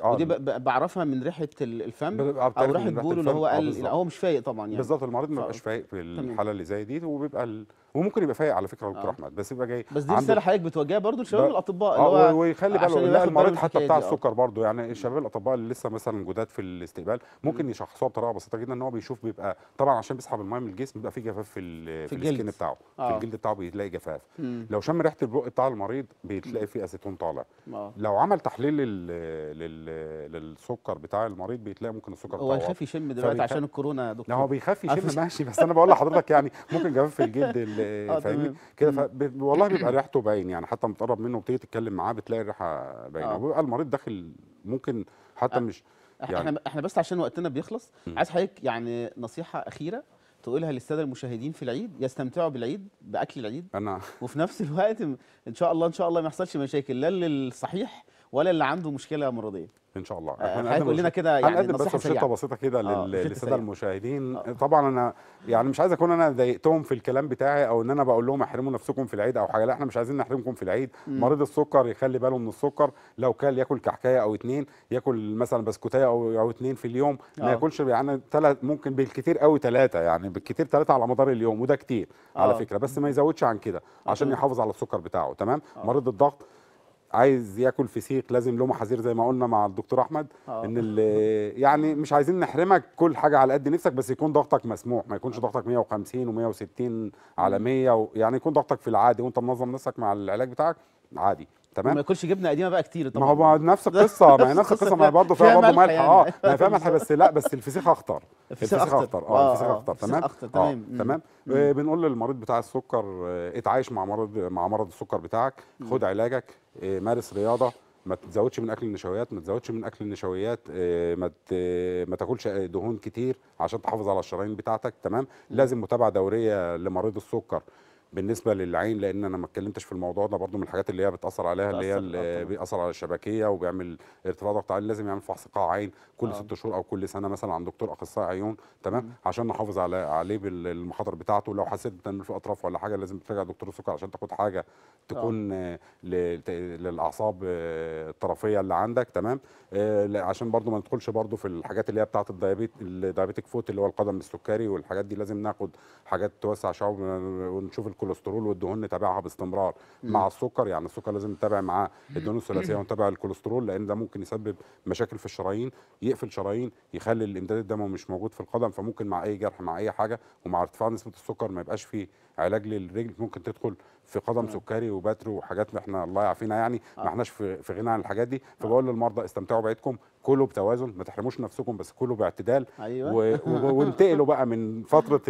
آه، ودي بعرفها من ريحه الفم او ريحه بوله اللي هو قال هو مش فايق طبعا يعني بالظبط المريض ما بيبقاش فايق في الحاله اللي زي دي وبيبقى وممكن يبقى فايق على فكره دكتور آه. احمد بس يبقى جاي بس دي رساله حضرتك بتوجهها برضه لشباب الاطباء آه، اللي هو ويخلي باله المريض حتى بتاع آه. السكر برضه يعني الشباب الاطباء اللي لسه مثلا جداد في الاستقبال ممكن يشخصوها بطريقه بسيطه جدا ان هو بيشوف بيبقى طبعا عشان بيسحب الميه من الجسم بيبقى في جفاف في, في السكن بتاعه آه. في الجلد بتاعه بيلاقي جفاف مم. لو شم ريحه البق بتاع المريض بتلاقي فيه اسيتون طالع آه. لو عمل تحليل لل... لل... للسكر بتاع المريض بيتلاقي ممكن السكر بتاعه هو يخاف يشم دلوقتي عشان الكورونا يا دكتور لا هو بيخاف يشم ماشي بس انا بقول لحضرتك يعني ممكن جفاف في الجلد آه، فاهمني كده والله بيبقى ريحته باين يعني حتى متقرب منه وبتيجي تتكلم معاه بتلاقي الريحه باينه آه. وبيبقى المريض داخل ممكن حتى مش يعني احنا احنا بس عشان وقتنا بيخلص عايز حضرتك يعني نصيحه اخيره تقولها للساده المشاهدين في العيد يستمتعوا بالعيد باكل العيد انا وفي نفس الوقت ان شاء الله ان شاء الله ما يحصلش مشاكل لا للصحيح ولا اللي عنده مشكله مرضيه ان شاء الله آه، احنا آه لنا كده يعني نصيحه بس بشطه بسيطه كده آه، للساده المشاهدين آه. طبعا انا يعني مش عايز اكون انا ضايقتهم في الكلام بتاعي او ان انا بقول لهم احرموا نفسكم في العيد او حاجه لا احنا مش عايزين نحرمكم في العيد م. مريض السكر يخلي باله من السكر لو كان ياكل كحكايه او اتنين ياكل مثلا بسكوتيه او او اتنين في اليوم أوه. ما آه. ياكلش يعني ثلاث ممكن بالكثير قوي ثلاثه يعني بالكثير ثلاثه على مدار اليوم وده كتير آه. على فكره بس ما يزودش عن كده عشان يحافظ على السكر بتاعه تمام مريض الضغط عايز ياكل فسيخ لازم له محاذير زي ما قلنا مع الدكتور احمد أوه. ان اللي يعني مش عايزين نحرمك كل حاجه على قد نفسك بس يكون ضغطك مسموح ما يكونش ضغطك 150 و160 على 100 و... يعني يكون ضغطك في العادي وانت منظم نفسك مع العلاج بتاعك عادي تمام ما ياكلش جبنه قديمه بقى كتير طبعا ما هو نفس القصه ما هي نفس القصه ما هي برضه فيها برضه ملح يعني. اه ما هي فيها ملح بس لا بس الفسيخ اخطر الفسيخ اخطر اه الفسيخ آه، آه، اخطر تمام آه، تمام تمام بنقول للمريض بتاع السكر اتعايش مع مرض مع مرض السكر بتاعك خد علاجك مارس رياضه ما تزودش من اكل النشويات ما تزودش من اكل النشويات ما ما تاكلش دهون كتير عشان تحافظ على الشرايين بتاعتك تمام لازم متابعه دوريه لمريض السكر بالنسبه للعين لان انا ما اتكلمتش في الموضوع ده برضو من الحاجات اللي هي بتاثر عليها اللي هي اللي آه، بيأثر على الشبكيه وبيعمل ارتفاع ضغط عين لازم يعمل فحص قاع عين كل آه. ست شهور او كل سنه مثلا عند دكتور اخصائي عيون تمام م. عشان نحافظ على عليه بالمخاطر بتاعته لو حسيت ان في اطراف ولا حاجه لازم تراجع دكتور السكر عشان تاخد حاجه تكون آه. للاعصاب آه، الطرفيه اللي عندك تمام آه، عشان برضو ما ندخلش برضو في الحاجات اللي هي بتاعه الدايابيت الدايابيتيك فوت اللي هو القدم السكري والحاجات دي لازم ناخد حاجات توسع شعب ونشوف الكوليسترول والدهون نتابعها باستمرار مع السكر يعني السكر لازم نتابع معاه الدهون الثلاثيه ونتابع الكوليسترول لان ده ممكن يسبب مشاكل في الشرايين يقفل شرايين يخلي الامداد الدموي مش موجود في القدم فممكن مع اي جرح مع اي حاجه ومع ارتفاع نسبه السكر ما يبقاش فيه علاج للرجل ممكن تدخل في قدم سكري وبترو وحاجات احنا الله يعافينا يعني ما آه. احناش في, في غنى عن الحاجات دي آه. فبقول للمرضى استمتعوا بعيدكم كلوا بتوازن ما تحرموش نفسكم بس كلوا باعتدال أيوة. و... وانتقلوا بقى من فتره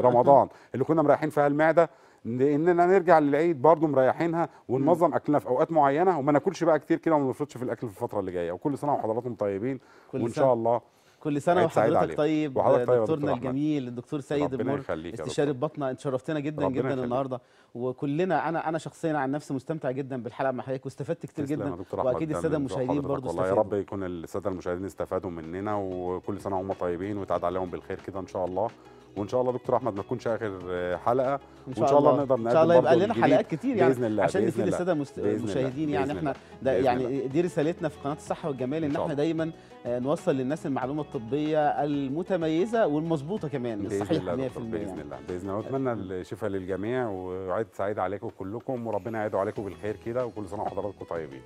رمضان اللي كنا مريحين فيها المعده لاننا نرجع للعيد برضه مريحينها وننظم اكلنا في اوقات معينه وما ناكلش بقى كتير كده وما نفرطش في الاكل في الفتره اللي جايه وكل سنه وحضراتكم طيبين وان شاء الله كل سنه وحضرتك طيب وحضرتك طيب دكتورنا الجميل الدكتور سيد المر استشاري البطنه اتشرفتنا جدا جدا يخليك. النهارده وكلنا انا انا شخصيا عن نفسي مستمتع جدا بالحلقه مع حضرتك واستفدت كتير جدا واكيد الساده المشاهدين برضه استفادوا والله يا رب يكون الساده المشاهدين استفادوا مننا وكل سنه وهم طيبين وتعاد عليهم بالخير كده ان شاء الله وان شاء الله دكتور احمد ما تكونش اخر آه، حلقه إن شاء وان شاء الله, الله نقدر نقدم ان شاء الله يبقى لنا حلقات كتير يعني باذن الله عشان نفيد الساده المشاهدين يعني احنا ده يعني دي رسالتنا في قناه الصحه والجمال ان احنا دايما آه، نوصل للناس المعلومه الطبيه المتميزه والمظبوطه كمان الصحيحه 100% باذن يعني. الله باذن الله واتمنى آه. الشفاء للجميع وعيد سعيد عليكم كلكم وربنا يعيدوا عليكم بالخير كده وكل سنه وحضراتكم طيبين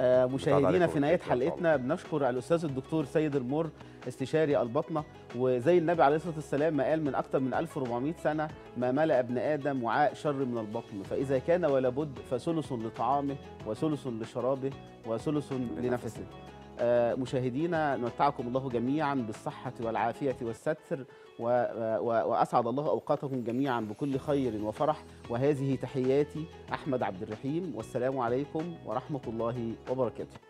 آه، مشاهدينا في نهايه حلقتنا بنشكر الاستاذ الدكتور سيد المر استشاري البطنه وزي النبي عليه الصلاه والسلام ما قال من اكثر من 1400 سنه ما ملا ابن ادم وعاء شر من البطن فاذا كان ولا بد فثلث لطعامه وثلث لشرابه وثلث لنفسه آه، مشاهدينا نمتعكم الله جميعا بالصحة والعافية والستر آه، وأسعد الله أوقاتكم جميعا بكل خير وفرح وهذه تحياتي أحمد عبد الرحيم والسلام عليكم ورحمة الله وبركاته